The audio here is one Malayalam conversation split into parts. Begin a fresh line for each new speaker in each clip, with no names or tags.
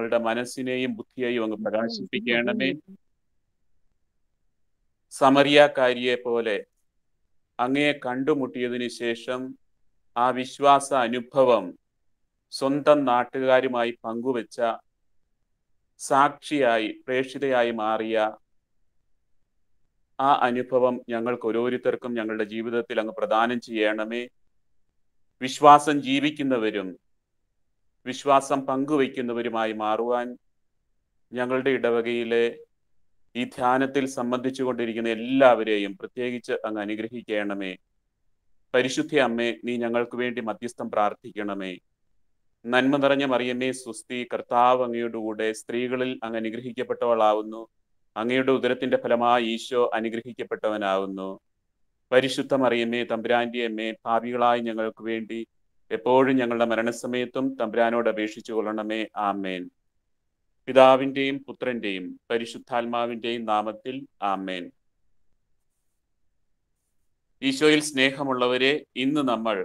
ഞങ്ങളുടെ മനസ്സിനെയും ബുദ്ധിയെയും അങ്ങ് പ്രകാശിപ്പിക്കണമേ സമറിയാക്കാരിയെ പോലെ അങ്ങയെ കണ്ടുമുട്ടിയതിനു ശേഷം ആ വിശ്വാസ അനുഭവം സ്വന്തം നാട്ടുകാരുമായി പങ്കുവെച്ച സാക്ഷിയായി പ്രേക്ഷിതയായി മാറിയ ആ അനുഭവം ഞങ്ങൾക്ക് ഓരോരുത്തർക്കും ഞങ്ങളുടെ ജീവിതത്തിൽ അങ്ങ് പ്രദാനം ചെയ്യണമേ വിശ്വാസം ജീവിക്കുന്നവരും വിശ്വാസം പങ്കുവയ്ക്കുന്നവരുമായി മാറുവാൻ ഞങ്ങളുടെ ഇടവകയിലെ ഈ ധ്യാനത്തിൽ സംബന്ധിച്ചു കൊണ്ടിരിക്കുന്ന എല്ലാവരെയും പ്രത്യേകിച്ച് അങ്ങ് അനുഗ്രഹിക്കണമേ പരിശുദ്ധി അമ്മേ നീ ഞങ്ങൾക്ക് വേണ്ടി മധ്യസ്ഥം പ്രാർത്ഥിക്കണമേ നന്മ നിറഞ്ഞ മറിയമ്മേ സുസ്തി കർത്താവ് കൂടെ സ്ത്രീകളിൽ അങ്ങ് അനുഗ്രഹിക്കപ്പെട്ടവളാവുന്നു അങ്ങയുടെ ഉദരത്തിന്റെ ഫലമായി ഈശോ അനുഗ്രഹിക്കപ്പെട്ടവനാവുന്നു പരിശുദ്ധ മറിയമ്മേ തമ്പുരാന്റെ അമ്മേ ഭാവികളായി ഞങ്ങൾക്ക് വേണ്ടി എപ്പോഴും ഞങ്ങളുടെ മരണസമയത്തും തമ്പുരാനോട് അപേക്ഷിച്ചു കൊള്ളണമേ ആമേൻ പിതാവിൻ്റെയും പുത്രൻ്റെയും പരിശുദ്ധാത്മാവിൻ്റെയും നാമത്തിൽ ആമേൻ ഈശോയിൽ സ്നേഹമുള്ളവരെ ഇന്ന് നമ്മൾ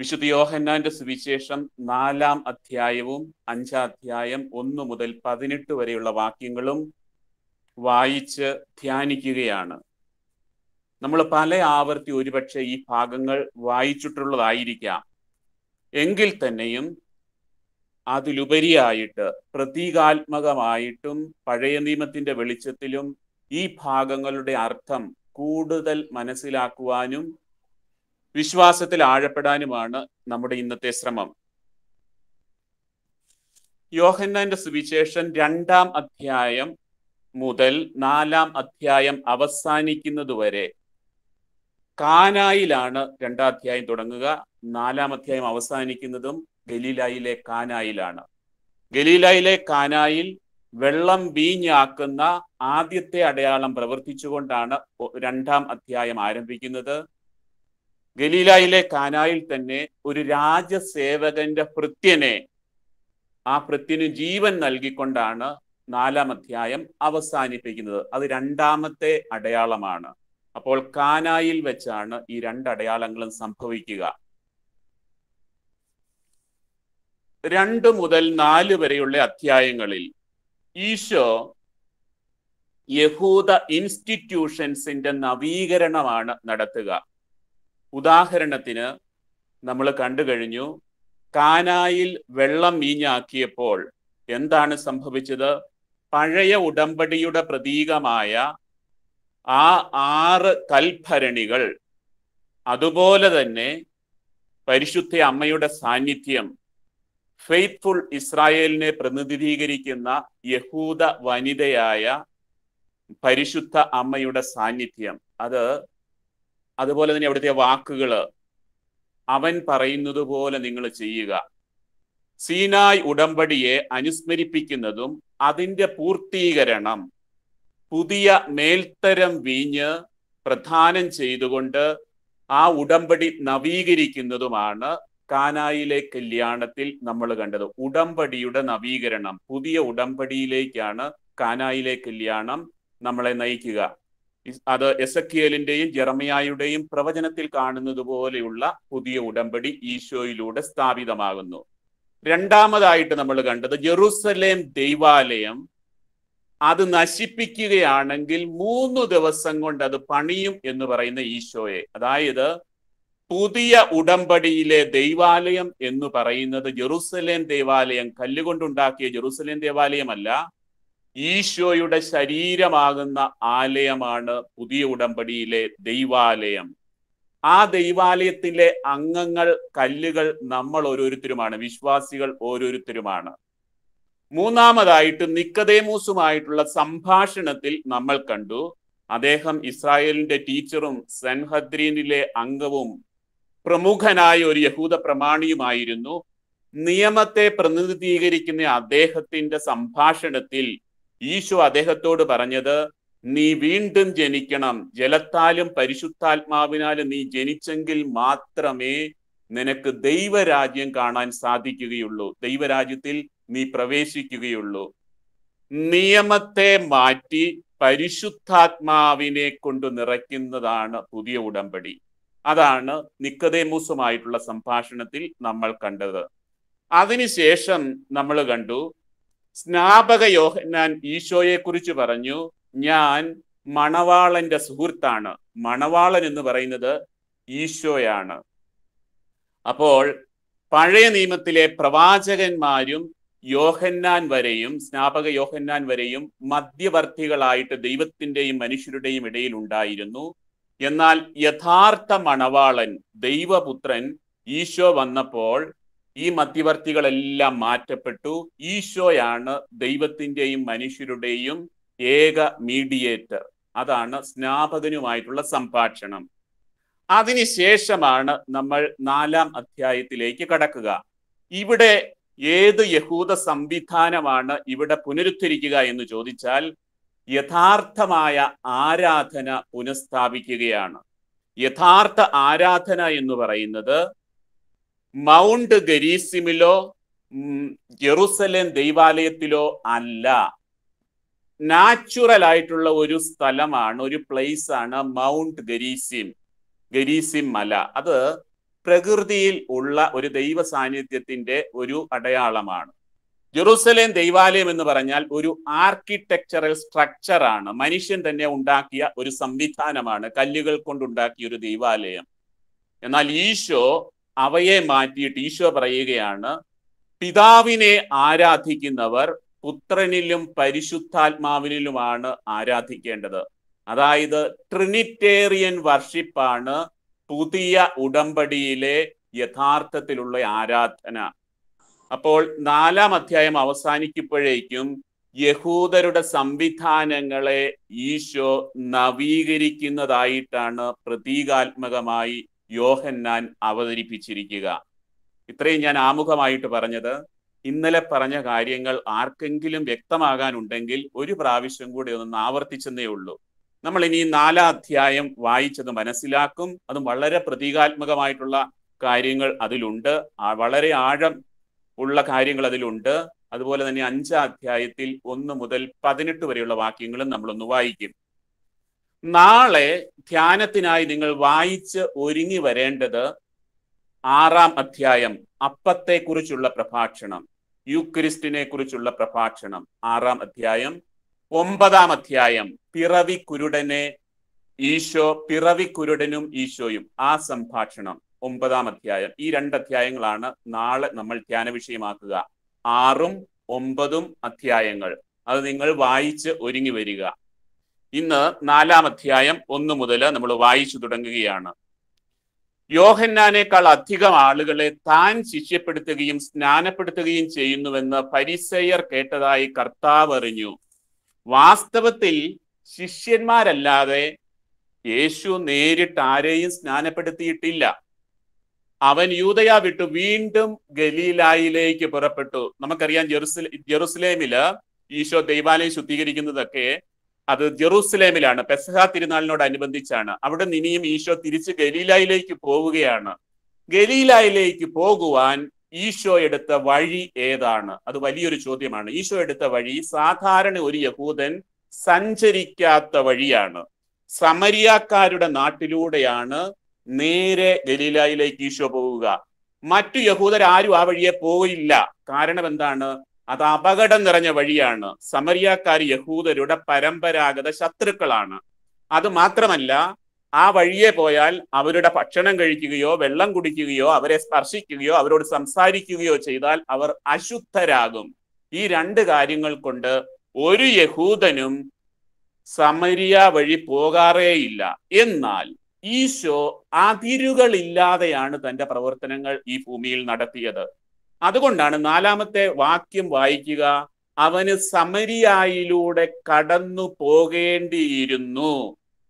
വിശുദ്ധ യോഹന്നാന്റെ സുവിശേഷം നാലാം അധ്യായവും അഞ്ചാം അധ്യായം ഒന്ന് മുതൽ പതിനെട്ട് വരെയുള്ള വാക്യങ്ങളും വായിച്ച് ധ്യാനിക്കുകയാണ് നമ്മൾ പല ആവർത്തി ഒരുപക്ഷെ ഈ ഭാഗങ്ങൾ വായിച്ചിട്ടുള്ളതായിരിക്കാം എങ്കിൽ തന്നെയും അതിലുപരിയായിട്ട് പ്രതീകാത്മകമായിട്ടും പഴയ നിയമത്തിന്റെ വെളിച്ചത്തിലും ഈ ഭാഗങ്ങളുടെ അർത്ഥം കൂടുതൽ മനസ്സിലാക്കുവാനും വിശ്വാസത്തിൽ ആഴപ്പെടാനുമാണ് നമ്മുടെ ഇന്നത്തെ ശ്രമം യോഹന്നാന്റെ സുവിശേഷം രണ്ടാം അധ്യായം മുതൽ നാലാം അധ്യായം അവസാനിക്കുന്നതുവരെ കാനായിലാണ് രണ്ടാം തുടങ്ങുക നാലാം അധ്യായം അവസാനിക്കുന്നതും ഗലീലായിലെ കാനായിലാണ് ഗലീലായിലെ കാനായിൽ വെള്ളം വീഞ്ഞാക്കുന്ന ആദ്യത്തെ അടയാളം പ്രവർത്തിച്ചുകൊണ്ടാണ് രണ്ടാം അധ്യായം ആരംഭിക്കുന്നത് ഗലീലായിലെ കാനായിൽ തന്നെ ഒരു രാജസേവകന്റെ ഭൃത്യനെ ആ ഭൃത്യന് ജീവൻ നൽകിക്കൊണ്ടാണ് നാലാം അധ്യായം അവസാനിപ്പിക്കുന്നത് അത് രണ്ടാമത്തെ അടയാളമാണ് അപ്പോൾ കാനായിൽ വെച്ചാണ് ഈ രണ്ട് അടയാളങ്ങളും സംഭവിക്കുക രണ്ട് മുതൽ നാല് വരെയുള്ള അധ്യായങ്ങളിൽ ഈശോ യഹൂദ ഇൻസ്റ്റിറ്റ്യൂഷൻസിന്റെ നവീകരണമാണ് നടത്തുക ഉദാഹരണത്തിന് നമ്മൾ കണ്ടു കഴിഞ്ഞു കാനായിൽ വെള്ളം വീഞ്ഞാക്കിയപ്പോൾ എന്താണ് സംഭവിച്ചത് പഴയ ഉടമ്പടിയുടെ പ്രതീകമായ ആ ആറ് കൽഭരണികൾ അതുപോലെ തന്നെ പരിശുദ്ധ അമ്മയുടെ സാന്നിധ്യം ഫെയ്ത്ത്ഫുൾ ഇസ്രായേലിനെ പ്രതിനിധീകരിക്കുന്ന യഹൂദ വനിതയായ പരിശുദ്ധ അമ്മയുടെ സാന്നിധ്യം അത് അതുപോലെ തന്നെ അവിടുത്തെ വാക്കുകൾ അവൻ പറയുന്നത് പോലെ നിങ്ങൾ ചെയ്യുക സീനായ് ഉടമ്പടിയെ അനുസ്മരിപ്പിക്കുന്നതും അതിൻ്റെ പൂർത്തീകരണം പുതിയ മേൽത്തരം വീഞ്ഞ് പ്രധാനം ചെയ്തുകൊണ്ട് ആ ഉടമ്പടി നവീകരിക്കുന്നതുമാണ് കാനായിലെ കല്യാണത്തിൽ നമ്മൾ കണ്ടത് ഉടമ്പടിയുടെ നവീകരണം പുതിയ ഉടമ്പടിയിലേക്കാണ് കാനായിലെ കല്യാണം നമ്മളെ നയിക്കുക അത് എക്കിയലിന്റെയും ജെറമയായുടെയും പ്രവചനത്തിൽ കാണുന്നത് പോലെയുള്ള പുതിയ ഉടമ്പടി ഈശോയിലൂടെ സ്ഥാപിതമാകുന്നു രണ്ടാമതായിട്ട് നമ്മൾ കണ്ടത് ജെറുസലേം ദൈവാലയം അത് നശിപ്പിക്കുകയാണെങ്കിൽ മൂന്ന് ദിവസം കൊണ്ട് അത് പണിയും എന്ന് പറയുന്ന ഈശോയെ അതായത് പുതിയ ഉടമ്പടിയിലെ ദൈവാലയം എന്ന് പറയുന്നത് ജെറുസലേം ദേവാലയം കല്ലുകൊണ്ടുണ്ടാക്കിയ ജെറുസലേം ദേവാലയമല്ല ഈശോയുടെ ശരീരമാകുന്ന ആലയമാണ് പുതിയ ഉടമ്പടിയിലെ ദൈവാലയം ആ ദൈവാലയത്തിലെ അംഗങ്ങൾ കല്ലുകൾ നമ്മൾ ഓരോരുത്തരുമാണ് വിശ്വാസികൾ ഓരോരുത്തരുമാണ് മൂന്നാമതായിട്ട് നിക്കതേമൂസുമായിട്ടുള്ള സംഭാഷണത്തിൽ നമ്മൾ കണ്ടു അദ്ദേഹം ഇസ്രായേലിന്റെ ടീച്ചറും സെൻഹദ്രീനിലെ അംഗവും പ്രമുഖനായ ഒരു യഹൂദ പ്രമാണിയുമായിരുന്നു നിയമത്തെ പ്രതിനിധീകരിക്കുന്ന അദ്ദേഹത്തിന്റെ സംഭാഷണത്തിൽ ഈശോ അദ്ദേഹത്തോട് പറഞ്ഞത് നീ വീണ്ടും ജനിക്കണം ജലത്താലും പരിശുദ്ധാത്മാവിനാലും നീ ജനിച്ചെങ്കിൽ മാത്രമേ നിനക്ക് ദൈവരാജ്യം കാണാൻ സാധിക്കുകയുള്ളൂ ദൈവരാജ്യത്തിൽ നീ പ്രവേശിക്കുകയുള്ളൂ നിയമത്തെ മാറ്റി പരിശുദ്ധാത്മാവിനെ കൊണ്ട് നിറയ്ക്കുന്നതാണ് പുതിയ ഉടമ്പടി അതാണ് നിക്കതേമൂസുമായിട്ടുള്ള സംഭാഷണത്തിൽ നമ്മൾ കണ്ടത് അതിനുശേഷം നമ്മൾ കണ്ടു സ്നാപക യോഹന്നാൻ ഈശോയെ കുറിച്ച് പറഞ്ഞു ഞാൻ മണവാളന്റെ സുഹൃത്താണ് മണവാളൻ എന്ന് പറയുന്നത് ഈശോയാണ് അപ്പോൾ പഴയ നിയമത്തിലെ പ്രവാചകന്മാരും യോഹന്നാൻ വരെയും സ്നാപക യോഹന്നാൻ വരെയും മധ്യവർത്തികളായിട്ട് ദൈവത്തിന്റെയും മനുഷ്യരുടെയും ഇടയിൽ ഉണ്ടായിരുന്നു എന്നാൽ യഥാർത്ഥ മണവാളൻ ദൈവപുത്രൻ ഈശോ വന്നപ്പോൾ ഈ മധ്യവർത്തികളെല്ലാം മാറ്റപ്പെട്ടു ഈശോയാണ് ദൈവത്തിന്റെയും മനുഷ്യരുടെയും ഏക മീഡിയേറ്റർ അതാണ് സ്നാപകനുമായിട്ടുള്ള സംഭാഷണം അതിനുശേഷമാണ് നമ്മൾ നാലാം അധ്യായത്തിലേക്ക് കടക്കുക ഇവിടെ ഏത് യഹൂദ സംവിധാനമാണ് ഇവിടെ പുനരുദ്ധരിക്കുക എന്ന് ചോദിച്ചാൽ യഥാർത്ഥമായ ആരാധന പുനഃസ്ഥാപിക്കുകയാണ് യഥാർത്ഥ ആരാധന എന്ന് പറയുന്നത് മൗണ്ട് ഗരീസിമിലോ ജെറുസലേം ദൈവാലയത്തിലോ അല്ല നാച്ചുറൽ ആയിട്ടുള്ള ഒരു സ്ഥലമാണ് ഒരു പ്ലേസ് ആണ് മൗണ്ട് ഗരീസിം ഗരീസിം മല അത് പ്രകൃതിയിൽ ഉള്ള ഒരു ദൈവ സാന്നിധ്യത്തിന്റെ ഒരു അടയാളമാണ് ജെറൂസലേം ദൈവാലയം എന്ന് പറഞ്ഞാൽ ഒരു ആർക്കിടെക്ചറൽ സ്ട്രക്ചറാണ് മനുഷ്യൻ തന്നെ ഉണ്ടാക്കിയ ഒരു സംവിധാനമാണ് കല്ലുകൾ കൊണ്ടുണ്ടാക്കിയ ഒരു ദൈവാലയം എന്നാൽ ഈശോ അവയെ മാറ്റിയിട്ട് ഈശോ പറയുകയാണ് പിതാവിനെ ആരാധിക്കുന്നവർ പുത്രനിലും പരിശുദ്ധാത്മാവിനിലുമാണ് ആരാധിക്കേണ്ടത് അതായത് ട്രിനിറ്റേറിയൻ വർഷിപ്പാണ് പുതിയ ഉടമ്പടിയിലെ യഥാർത്ഥത്തിലുള്ള ആരാധന അപ്പോൾ നാലാം അധ്യായം അവസാനിക്കുമ്പോഴേക്കും യഹൂദരുടെ സംവിധാനങ്ങളെ ഈശോ നവീകരിക്കുന്നതായിട്ടാണ് പ്രതീകാത്മകമായി യോഹന്നാൻ അവതരിപ്പിച്ചിരിക്കുക ഇത്രയും ഞാൻ ആമുഖമായിട്ട് പറഞ്ഞത് ഇന്നലെ പറഞ്ഞ കാര്യങ്ങൾ ആർക്കെങ്കിലും വ്യക്തമാകാനുണ്ടെങ്കിൽ ഒരു പ്രാവശ്യം കൂടി ഒന്ന് ആവർത്തിച്ചെന്നേ ഉള്ളൂ നമ്മൾ ഇനി നാലാം അധ്യായം വായിച്ചത് മനസ്സിലാക്കും അത് വളരെ പ്രതീകാത്മകമായിട്ടുള്ള കാര്യങ്ങൾ അതിലുണ്ട് വളരെ ആഴം ഉള്ള കാര്യങ്ങൾ അതിലുണ്ട് അതുപോലെ തന്നെ അഞ്ചാം അധ്യായത്തിൽ ഒന്ന് മുതൽ പതിനെട്ട് വരെയുള്ള വാക്യങ്ങളും നമ്മളൊന്ന് വായിക്കും നാളെ ധ്യാനത്തിനായി നിങ്ങൾ വായിച്ച് ഒരുങ്ങി വരേണ്ടത് ആറാം അധ്യായം അപ്പത്തെ കുറിച്ചുള്ള പ്രഭാഷണം യുക്രിസ്റ്റിനെ കുറിച്ചുള്ള പ്രഭാഷണം ആറാം അധ്യായം ഒമ്പതാം അധ്യായം പിറവി കുരുടനെ ഈശോ പിറവി കുരുടനും ഈശോയും ആ സംഭാഷണം ഒമ്പതാം അധ്യായം ഈ രണ്ട് അധ്യായങ്ങളാണ് നാളെ നമ്മൾ ധ്യാന വിഷയമാക്കുക ആറും ഒമ്പതും അധ്യായങ്ങൾ അത് നിങ്ങൾ വായിച്ച് ഒരുങ്ങി വരിക ഇന്ന് നാലാം അധ്യായം ഒന്ന് മുതൽ നമ്മൾ വായിച്ചു തുടങ്ങുകയാണ് യോഹന്നാനേക്കാൾ അധികം ആളുകളെ താൻ ശിഷ്യപ്പെടുത്തുകയും സ്നാനപ്പെടുത്തുകയും ചെയ്യുന്നുവെന്ന് പരിസയർ കേട്ടതായി കർത്താവ് അറിഞ്ഞു വാസ്തവത്തിൽ ശിഷ്യന്മാരല്ലാതെ യേശു നേരിട്ട് ആരെയും സ്നാനപ്പെടുത്തിയിട്ടില്ല അവൻ യൂതയ വിട്ടു വീണ്ടും ഗലീലായിലേക്ക് പുറപ്പെട്ടു നമുക്കറിയാം ജെറുസലേ ജെറുസലേമില് ഈശോ ദൈവാലയം ശുദ്ധീകരിക്കുന്നതൊക്കെ അത് ജെറൂസലേമിലാണ് പെസഹ തിരുനാളിനോടനുബന്ധിച്ചാണ് അവിടെ ഇനിയും ഈശോ തിരിച്ച് ഗലീലായിലേക്ക് പോവുകയാണ് ഗലീലായിലേക്ക് പോകുവാൻ ഈശോ എടുത്ത വഴി ഏതാണ് അത് വലിയൊരു ചോദ്യമാണ് ഈശോ എടുത്ത വഴി സാധാരണ ഒരു യഹൂദൻ സഞ്ചരിക്കാത്ത വഴിയാണ് സമരിയാക്കാരുടെ നാട്ടിലൂടെയാണ് നേരെ ഗലീലയിലേക്ക് ഈശോ പോവുക മറ്റു യഹൂദരാരും ആ വഴിയെ പോവില്ല കാരണം എന്താണ് അത് അപകടം നിറഞ്ഞ വഴിയാണ് സമരിയാക്കാർ യഹൂദരുടെ പരമ്പരാഗത ശത്രുക്കളാണ് അത് മാത്രമല്ല ആ വഴിയെ പോയാൽ അവരുടെ ഭക്ഷണം കഴിക്കുകയോ വെള്ളം കുടിക്കുകയോ അവരെ സ്പർശിക്കുകയോ അവരോട് സംസാരിക്കുകയോ ചെയ്താൽ അവർ അശുദ്ധരാകും ഈ രണ്ട് കാര്യങ്ങൾ കൊണ്ട് ഒരു യഹൂദനും സമരിയ വഴി പോകാറേയില്ല എന്നാൽ ഈശോ അതിരുകളില്ലാതെയാണ് തന്റെ പ്രവർത്തനങ്ങൾ ഈ ഭൂമിയിൽ നടത്തിയത് അതുകൊണ്ടാണ് നാലാമത്തെ വാക്യം വായിക്കുക അവന് സമരിയായിലൂടെ കടന്നു പോകേണ്ടിയിരുന്നു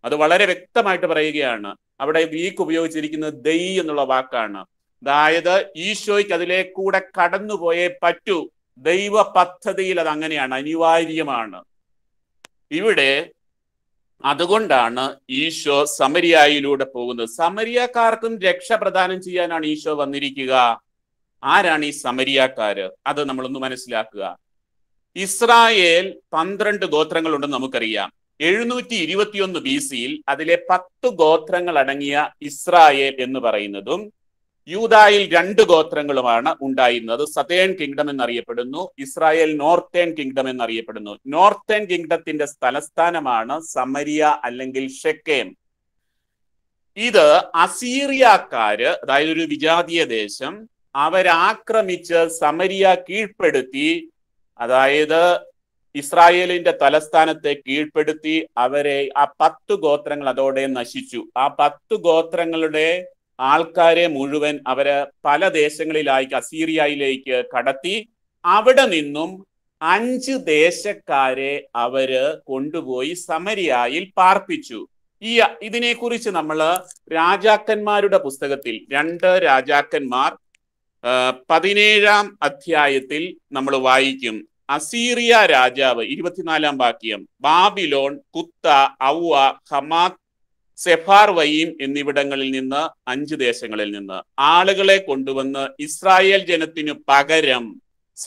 അത് വളരെ വ്യക്തമായിട്ട് പറയുകയാണ് അവിടെ വീക്ക് ഉപയോഗിച്ചിരിക്കുന്നത് ദൈ എന്നുള്ള വാക്കാണ് അതായത് ഈശോയ്ക്ക് അതിലേക്കൂടെ കടന്നുപോയേ പറ്റൂ ദൈവ പദ്ധതിയിൽ അത് അങ്ങനെയാണ് അനിവാര്യമാണ് ഇവിടെ അതുകൊണ്ടാണ് ഈശോ സമരിയായിലൂടെ പോകുന്നത് സമരിയാക്കാർക്കും രക്ഷ പ്രദാനം ചെയ്യാനാണ് ഈശോ വന്നിരിക്കുക ആരാണ് ഈ സമരിയാക്കാര് അത് നമ്മളൊന്ന് മനസ്സിലാക്കുക ഇസ്രായേൽ പന്ത്രണ്ട് ഗോത്രങ്ങളുണ്ടെന്ന് നമുക്കറിയാം എഴുന്നൂറ്റി ഇരുപത്തിയൊന്ന് ബി സിയിൽ അതിലെ പത്ത് ഗോത്രങ്ങൾ അടങ്ങിയ ഇസ്രായേൽ എന്ന് പറയുന്നതും യൂതായിൽ രണ്ട് ഗോത്രങ്ങളുമാണ് ഉണ്ടായിരുന്നത് സതേൺ കിങ്ഡം എന്നറിയപ്പെടുന്നു ഇസ്രായേൽ നോർത്തേൺ കിങ്ഡം എന്നറിയപ്പെടുന്നു നോർത്തേൺ കിങ്ഡത്തിന്റെ തലസ്ഥാനമാണ് സമരിയ അല്ലെങ്കിൽ ഷെക്കേം ഇത് അസീറിയക്കാര് അതായത് ഒരു വിജാതീയ ദേശം അവരാക്രമിച്ച് സമരിയ കീഴ്പ്പെടുത്തി അതായത് ഇസ്രായേലിന്റെ തലസ്ഥാനത്തെ കീഴ്പ്പെടുത്തി അവരെ ആ പത്ത് ഗോത്രങ്ങൾ അതോടെ നശിച്ചു ആ പത്ത് ഗോത്രങ്ങളുടെ ആൾക്കാരെ മുഴുവൻ അവര് പല ദേശങ്ങളിലേക്ക് അസീറിയയിലേക്ക് കടത്തി അവിടെ നിന്നും അഞ്ച് ദേശക്കാരെ അവര് കൊണ്ടുപോയി സമരിയായിൽ പാർപ്പിച്ചു ഈ ഇതിനെക്കുറിച്ച് നമ്മൾ രാജാക്കന്മാരുടെ പുസ്തകത്തിൽ രണ്ട് രാജാക്കന്മാർ പതിനേഴാം അധ്യായത്തിൽ നമ്മൾ വായിക്കും അസീറിയ രാജാവ് ഇരുപത്തിനാലാം വാക്യം ബാബിലോൺ കുത്ത ഔവ ഹമാത്ത് സെഫാർ വയീം എന്നിവിടങ്ങളിൽ നിന്ന് അഞ്ച് ദേശങ്ങളിൽ നിന്ന് ആളുകളെ കൊണ്ടുവന്ന് ഇസ്രായേൽ ജനത്തിനു പകരം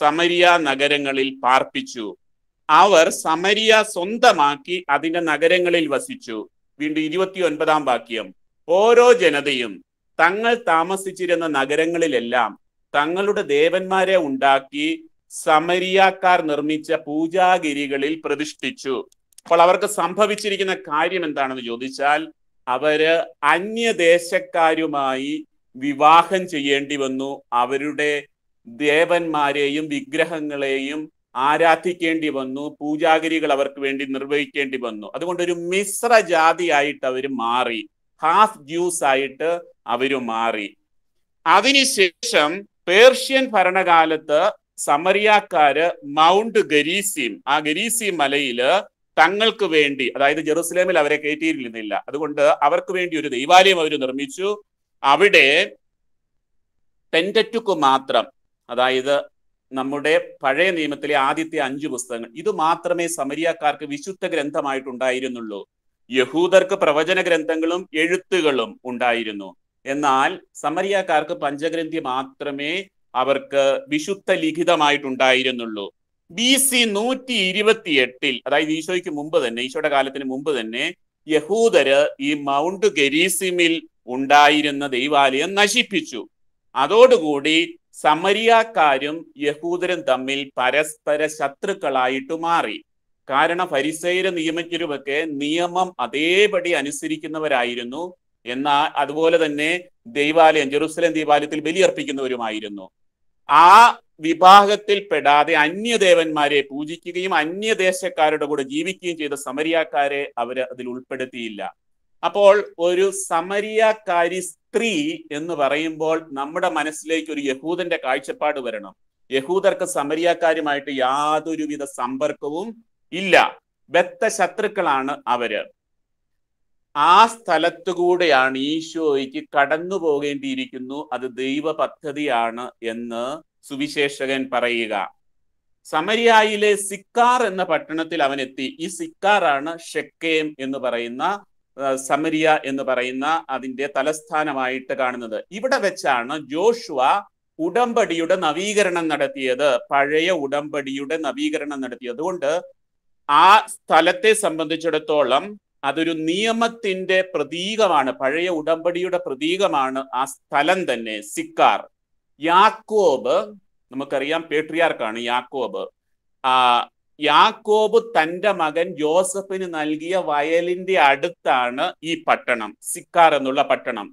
സമരിയ നഗരങ്ങളിൽ പാർപ്പിച്ചു അവർ സമരിയ സ്വന്തമാക്കി അതിന്റെ നഗരങ്ങളിൽ വസിച്ചു വീണ്ടും ഇരുപത്തി ഒൻപതാം വാക്യം ഓരോ ജനതയും തങ്ങൾ താമസിച്ചിരുന്ന നഗരങ്ങളിലെല്ലാം തങ്ങളുടെ ദേവന്മാരെ ഉണ്ടാക്കി സമരിയാക്കാർ നിർമ്മിച്ച പൂജാഗിരികളിൽ പ്രതിഷ്ഠിച്ചു അപ്പോൾ അവർക്ക് സംഭവിച്ചിരിക്കുന്ന കാര്യം എന്താണെന്ന് ചോദിച്ചാൽ അവര് അന്യദേശക്കാരുമായി വിവാഹം ചെയ്യേണ്ടി വന്നു അവരുടെ ദേവന്മാരെയും വിഗ്രഹങ്ങളെയും ആരാധിക്കേണ്ടി വന്നു പൂജാഗിരികൾ അവർക്ക് വേണ്ടി നിർവഹിക്കേണ്ടി വന്നു അതുകൊണ്ട് ഒരു മിശ്ര ജാതിയായിട്ട് അവർ മാറി ഹാഫ് ജ്യൂസ് ആയിട്ട് അവർ മാറി അതിനുശേഷം പേർഷ്യൻ ഭരണകാലത്ത് സമറിയാക്കാര് മൗണ്ട് ഗരീസീം ആ ഗരീസീം മലയില് തങ്ങൾക്ക് വേണ്ടി അതായത് ജെറുസലേമിൽ അവരെ കയറ്റിയിരുന്നില്ല അതുകൊണ്ട് അവർക്ക് വേണ്ടി ഒരു ദൈവാലയം അവർ നിർമ്മിച്ചു അവിടെ പെൻറ്ററ്റുക്ക് മാത്രം അതായത് നമ്മുടെ പഴയ നിയമത്തിലെ ആദ്യത്തെ അഞ്ച് പുസ്തകങ്ങൾ ഇത് മാത്രമേ സമരിയാക്കാർക്ക് വിശുദ്ധ ഗ്രന്ഥമായിട്ടുണ്ടായിരുന്നുള്ളൂ യഹൂദർക്ക് പ്രവചന ഗ്രന്ഥങ്ങളും എഴുത്തുകളും ഉണ്ടായിരുന്നു എന്നാൽ സമരിയാക്കാർക്ക് പഞ്ചഗ്രന്ഥി മാത്രമേ അവർക്ക് വിശുദ്ധ ലിഖിതമായിട്ടുണ്ടായിരുന്നുള്ളൂ ബി സി നൂറ്റി ഇരുപത്തി എട്ടിൽ അതായത് ഈശോയ്ക്ക് മുമ്പ് തന്നെ ഈശോയുടെ കാലത്തിന് മുമ്പ് തന്നെ യഹൂദര് ഈ മൗണ്ട് ഗരീസിമിൽ ഉണ്ടായിരുന്ന ദൈവാലയം നശിപ്പിച്ചു അതോടുകൂടി സമരിയാക്കാരും യഹൂദരും തമ്മിൽ പരസ്പര ശത്രുക്കളായിട്ട് മാറി കാരണം പരിസൈര നിയമജ്ഞരുമൊക്കെ നിയമം അതേപടി അനുസരിക്കുന്നവരായിരുന്നു എന്നാൽ അതുപോലെ തന്നെ ദൈവാലയം ജെറുസലേം ദൈവാലയത്തിൽ ബലിയർപ്പിക്കുന്നവരുമായിരുന്നു ആ വിഭാഗത്തിൽ പെടാതെ അന്യദേവന്മാരെ പൂജിക്കുകയും അന്യദേശക്കാരുടെ കൂടെ ജീവിക്കുകയും ചെയ്ത സമരിയാക്കാരെ അവർ അതിൽ ഉൾപ്പെടുത്തിയില്ല അപ്പോൾ ഒരു സമരിയാക്കാരി സ്ത്രീ എന്ന് പറയുമ്പോൾ നമ്മുടെ മനസ്സിലേക്ക് ഒരു യഹൂദന്റെ കാഴ്ചപ്പാട് വരണം യഹൂദർക്ക് സമരിയാക്കാരുമായിട്ട് യാതൊരുവിധ സമ്പർക്കവും ഇല്ല ബദ്ധ ശത്രുക്കളാണ് അവര് ആ സ്ഥലത്തുകൂടെയാണ് ഈശോയ്ക്ക് കടന്നു പോകേണ്ടിയിരിക്കുന്നു അത് ദൈവ പദ്ധതിയാണ് എന്ന് സുവിശേഷകൻ പറയുക സമരിയായിലെ സിക്കാർ എന്ന പട്ടണത്തിൽ അവൻ എത്തി ഈ സിക്കാറാണ് ഷെക്കേം എന്ന് പറയുന്ന സമരിയ എന്ന് പറയുന്ന അതിന്റെ തലസ്ഥാനമായിട്ട് കാണുന്നത് ഇവിടെ വെച്ചാണ് ജോഷുവ ഉടമ്പടിയുടെ നവീകരണം നടത്തിയത് പഴയ ഉടമ്പടിയുടെ നവീകരണം നടത്തിയത് അതുകൊണ്ട് ആ സ്ഥലത്തെ സംബന്ധിച്ചിടത്തോളം അതൊരു നിയമത്തിന്റെ പ്രതീകമാണ് പഴയ ഉടമ്പടിയുടെ പ്രതീകമാണ് ആ സ്ഥലം തന്നെ സിക്കാർ യാക്കോബ് നമുക്കറിയാം പേട്രിയാർക്കാണ് യാക്കോബ് ആ യാക്കോബ് തന്റെ മകൻ ജോസഫിന് നൽകിയ വയലിന്റെ അടുത്താണ് ഈ പട്ടണം സിക്കാർ എന്നുള്ള പട്ടണം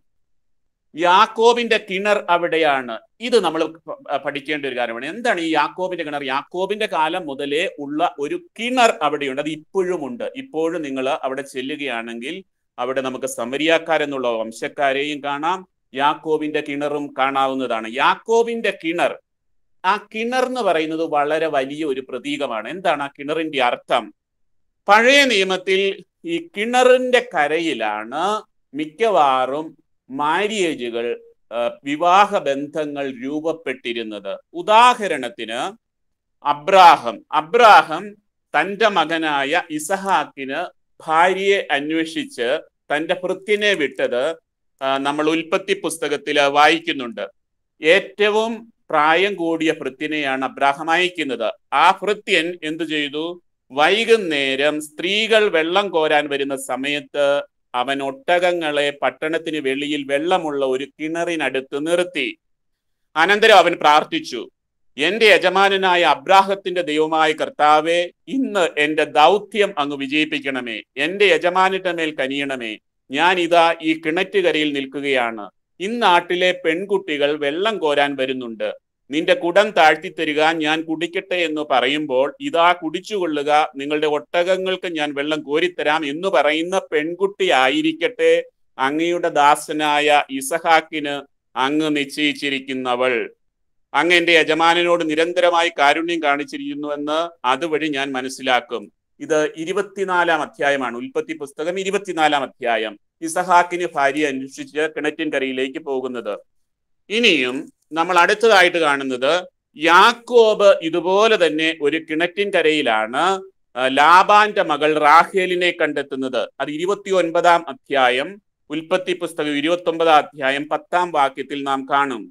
യാക്കോബിന്റെ കിണർ അവിടെയാണ് ഇത് നമ്മൾ പഠിക്കേണ്ട ഒരു കാര്യമാണ് എന്താണ് ഈ യാക്കോബിന്റെ കിണർ യാക്കോബിന്റെ കാലം മുതലേ ഉള്ള ഒരു കിണർ അവിടെയുണ്ട് അത് ഇപ്പോഴും ഉണ്ട് ഇപ്പോഴും നിങ്ങൾ അവിടെ ചെല്ലുകയാണെങ്കിൽ അവിടെ നമുക്ക് സമരിയാക്കാരെന്നുള്ള വംശക്കാരെയും കാണാം യാക്കോബിന്റെ കിണറും കാണാവുന്നതാണ് യാക്കോബിന്റെ കിണർ ആ കിണർ എന്ന് പറയുന്നത് വളരെ വലിയ ഒരു പ്രതീകമാണ് എന്താണ് ആ കിണറിന്റെ അർത്ഥം പഴയ നിയമത്തിൽ ഈ കിണറിന്റെ കരയിലാണ് മിക്കവാറും മാരിയേജുകൾ വിവാഹ ബന്ധങ്ങൾ രൂപപ്പെട്ടിരുന്നത് ഉദാഹരണത്തിന് അബ്രാഹം അബ്രാഹം തൻ്റെ മകനായ ഇസഹാക്കിന് ഭാര്യയെ അന്വേഷിച്ച് തൻ്റെ ഭൃത്തിനെ വിട്ടത് നമ്മൾ ഉൽപ്പത്തി പുസ്തകത്തിൽ വായിക്കുന്നുണ്ട് ഏറ്റവും പ്രായം കൂടിയ ഭൃത്തിനെയാണ് അബ്രാഹം അയക്കുന്നത് ആ ഭൃത്യൻ എന്തു ചെയ്തു വൈകുന്നേരം സ്ത്രീകൾ വെള്ളം കോരാൻ വരുന്ന സമയത്ത് അവൻ ഒട്ടകങ്ങളെ പട്ടണത്തിന് വെളിയിൽ വെള്ളമുള്ള ഒരു കിണറിനടുത്ത് നിർത്തി അനന്തരം അവൻ പ്രാർത്ഥിച്ചു എന്റെ യജമാനായ അബ്രാഹത്തിന്റെ ദൈവമായ കർത്താവെ ഇന്ന് എന്റെ ദൗത്യം അങ്ങ് വിജയിപ്പിക്കണമേ എന്റെ യജമാനിന്റെ മേൽ കനിയണമേ ഞാൻ ഇതാ ഈ കിണറ്റുകരയിൽ നിൽക്കുകയാണ് ഇന്നാട്ടിലെ പെൺകുട്ടികൾ വെള്ളം കോരാൻ വരുന്നുണ്ട് നിന്റെ കുടം തരിക ഞാൻ കുടിക്കട്ടെ എന്ന് പറയുമ്പോൾ ഇതാ കുടിച്ചുകൊള്ളുക നിങ്ങളുടെ ഒട്ടകങ്ങൾക്ക് ഞാൻ വെള്ളം കോരിത്തരാം എന്ന് പറയുന്ന പെൺകുട്ടി ആയിരിക്കട്ടെ അങ്ങയുടെ ദാസനായ ഇസഹാക്കിന് അങ്ങ് നിശ്ചയിച്ചിരിക്കുന്നവൾ അങ്ങ് എന്റെ യജമാനോട് നിരന്തരമായി കാരുണ്യം കാണിച്ചിരിക്കുന്നുവെന്ന് അതുവഴി ഞാൻ മനസ്സിലാക്കും ഇത് ഇരുപത്തിനാലാം അധ്യായമാണ് ഉൽപ്പത്തി പുസ്തകം ഇരുപത്തിനാലാം അധ്യായം ഇസഹാക്കിന് ഭാര്യ അന്വേഷിച്ച് കിണറ്റിൻ കരയിലേക്ക് പോകുന്നത് ഇനിയും നമ്മൾ അടുത്തതായിട്ട് കാണുന്നത് യാക്കോബ് ഇതുപോലെ തന്നെ ഒരു കിണറ്റിൻകരയിലാണ് ലാബാന്റെ മകൾ റാഹേലിനെ കണ്ടെത്തുന്നത് അത് ഇരുപത്തി ഒൻപതാം അധ്യായം ഉൽപ്പത്തി പുസ്തകം ഇരുപത്തി ഒമ്പതാം അധ്യായം പത്താം വാക്യത്തിൽ നാം കാണും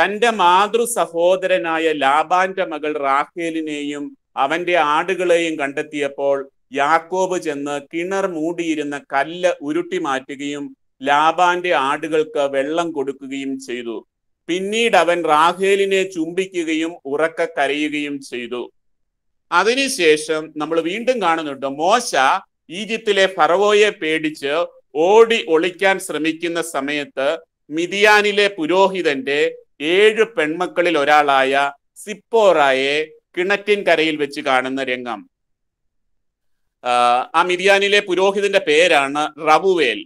തന്റെ മാതൃ സഹോദരനായ ലാബാന്റെ മകൾ റാഹേലിനെയും അവന്റെ ആടുകളെയും കണ്ടെത്തിയപ്പോൾ യാക്കോബ് ചെന്ന് കിണർ മൂടിയിരുന്ന കല്ല് ഉരുട്ടി മാറ്റുകയും ലാബാന്റെ ആടുകൾക്ക് വെള്ളം കൊടുക്കുകയും ചെയ്തു പിന്നീട് അവൻ റാഹേലിനെ ചുംബിക്കുകയും ഉറക്ക കരയുകയും ചെയ്തു അതിനുശേഷം നമ്മൾ വീണ്ടും കാണുന്നുണ്ട് മോശ ഈജിപ്തിലെ ഫറവോയെ പേടിച്ച് ഓടി ഒളിക്കാൻ ശ്രമിക്കുന്ന സമയത്ത് മിതിയാനിലെ പുരോഹിതന്റെ ഏഴ് പെൺമക്കളിൽ ഒരാളായ സിപ്പോറായെ കിണറ്റിൻ കരയിൽ വെച്ച് കാണുന്ന രംഗം ആ മിതിയാനിലെ പുരോഹിതന്റെ പേരാണ് റവുവേൽ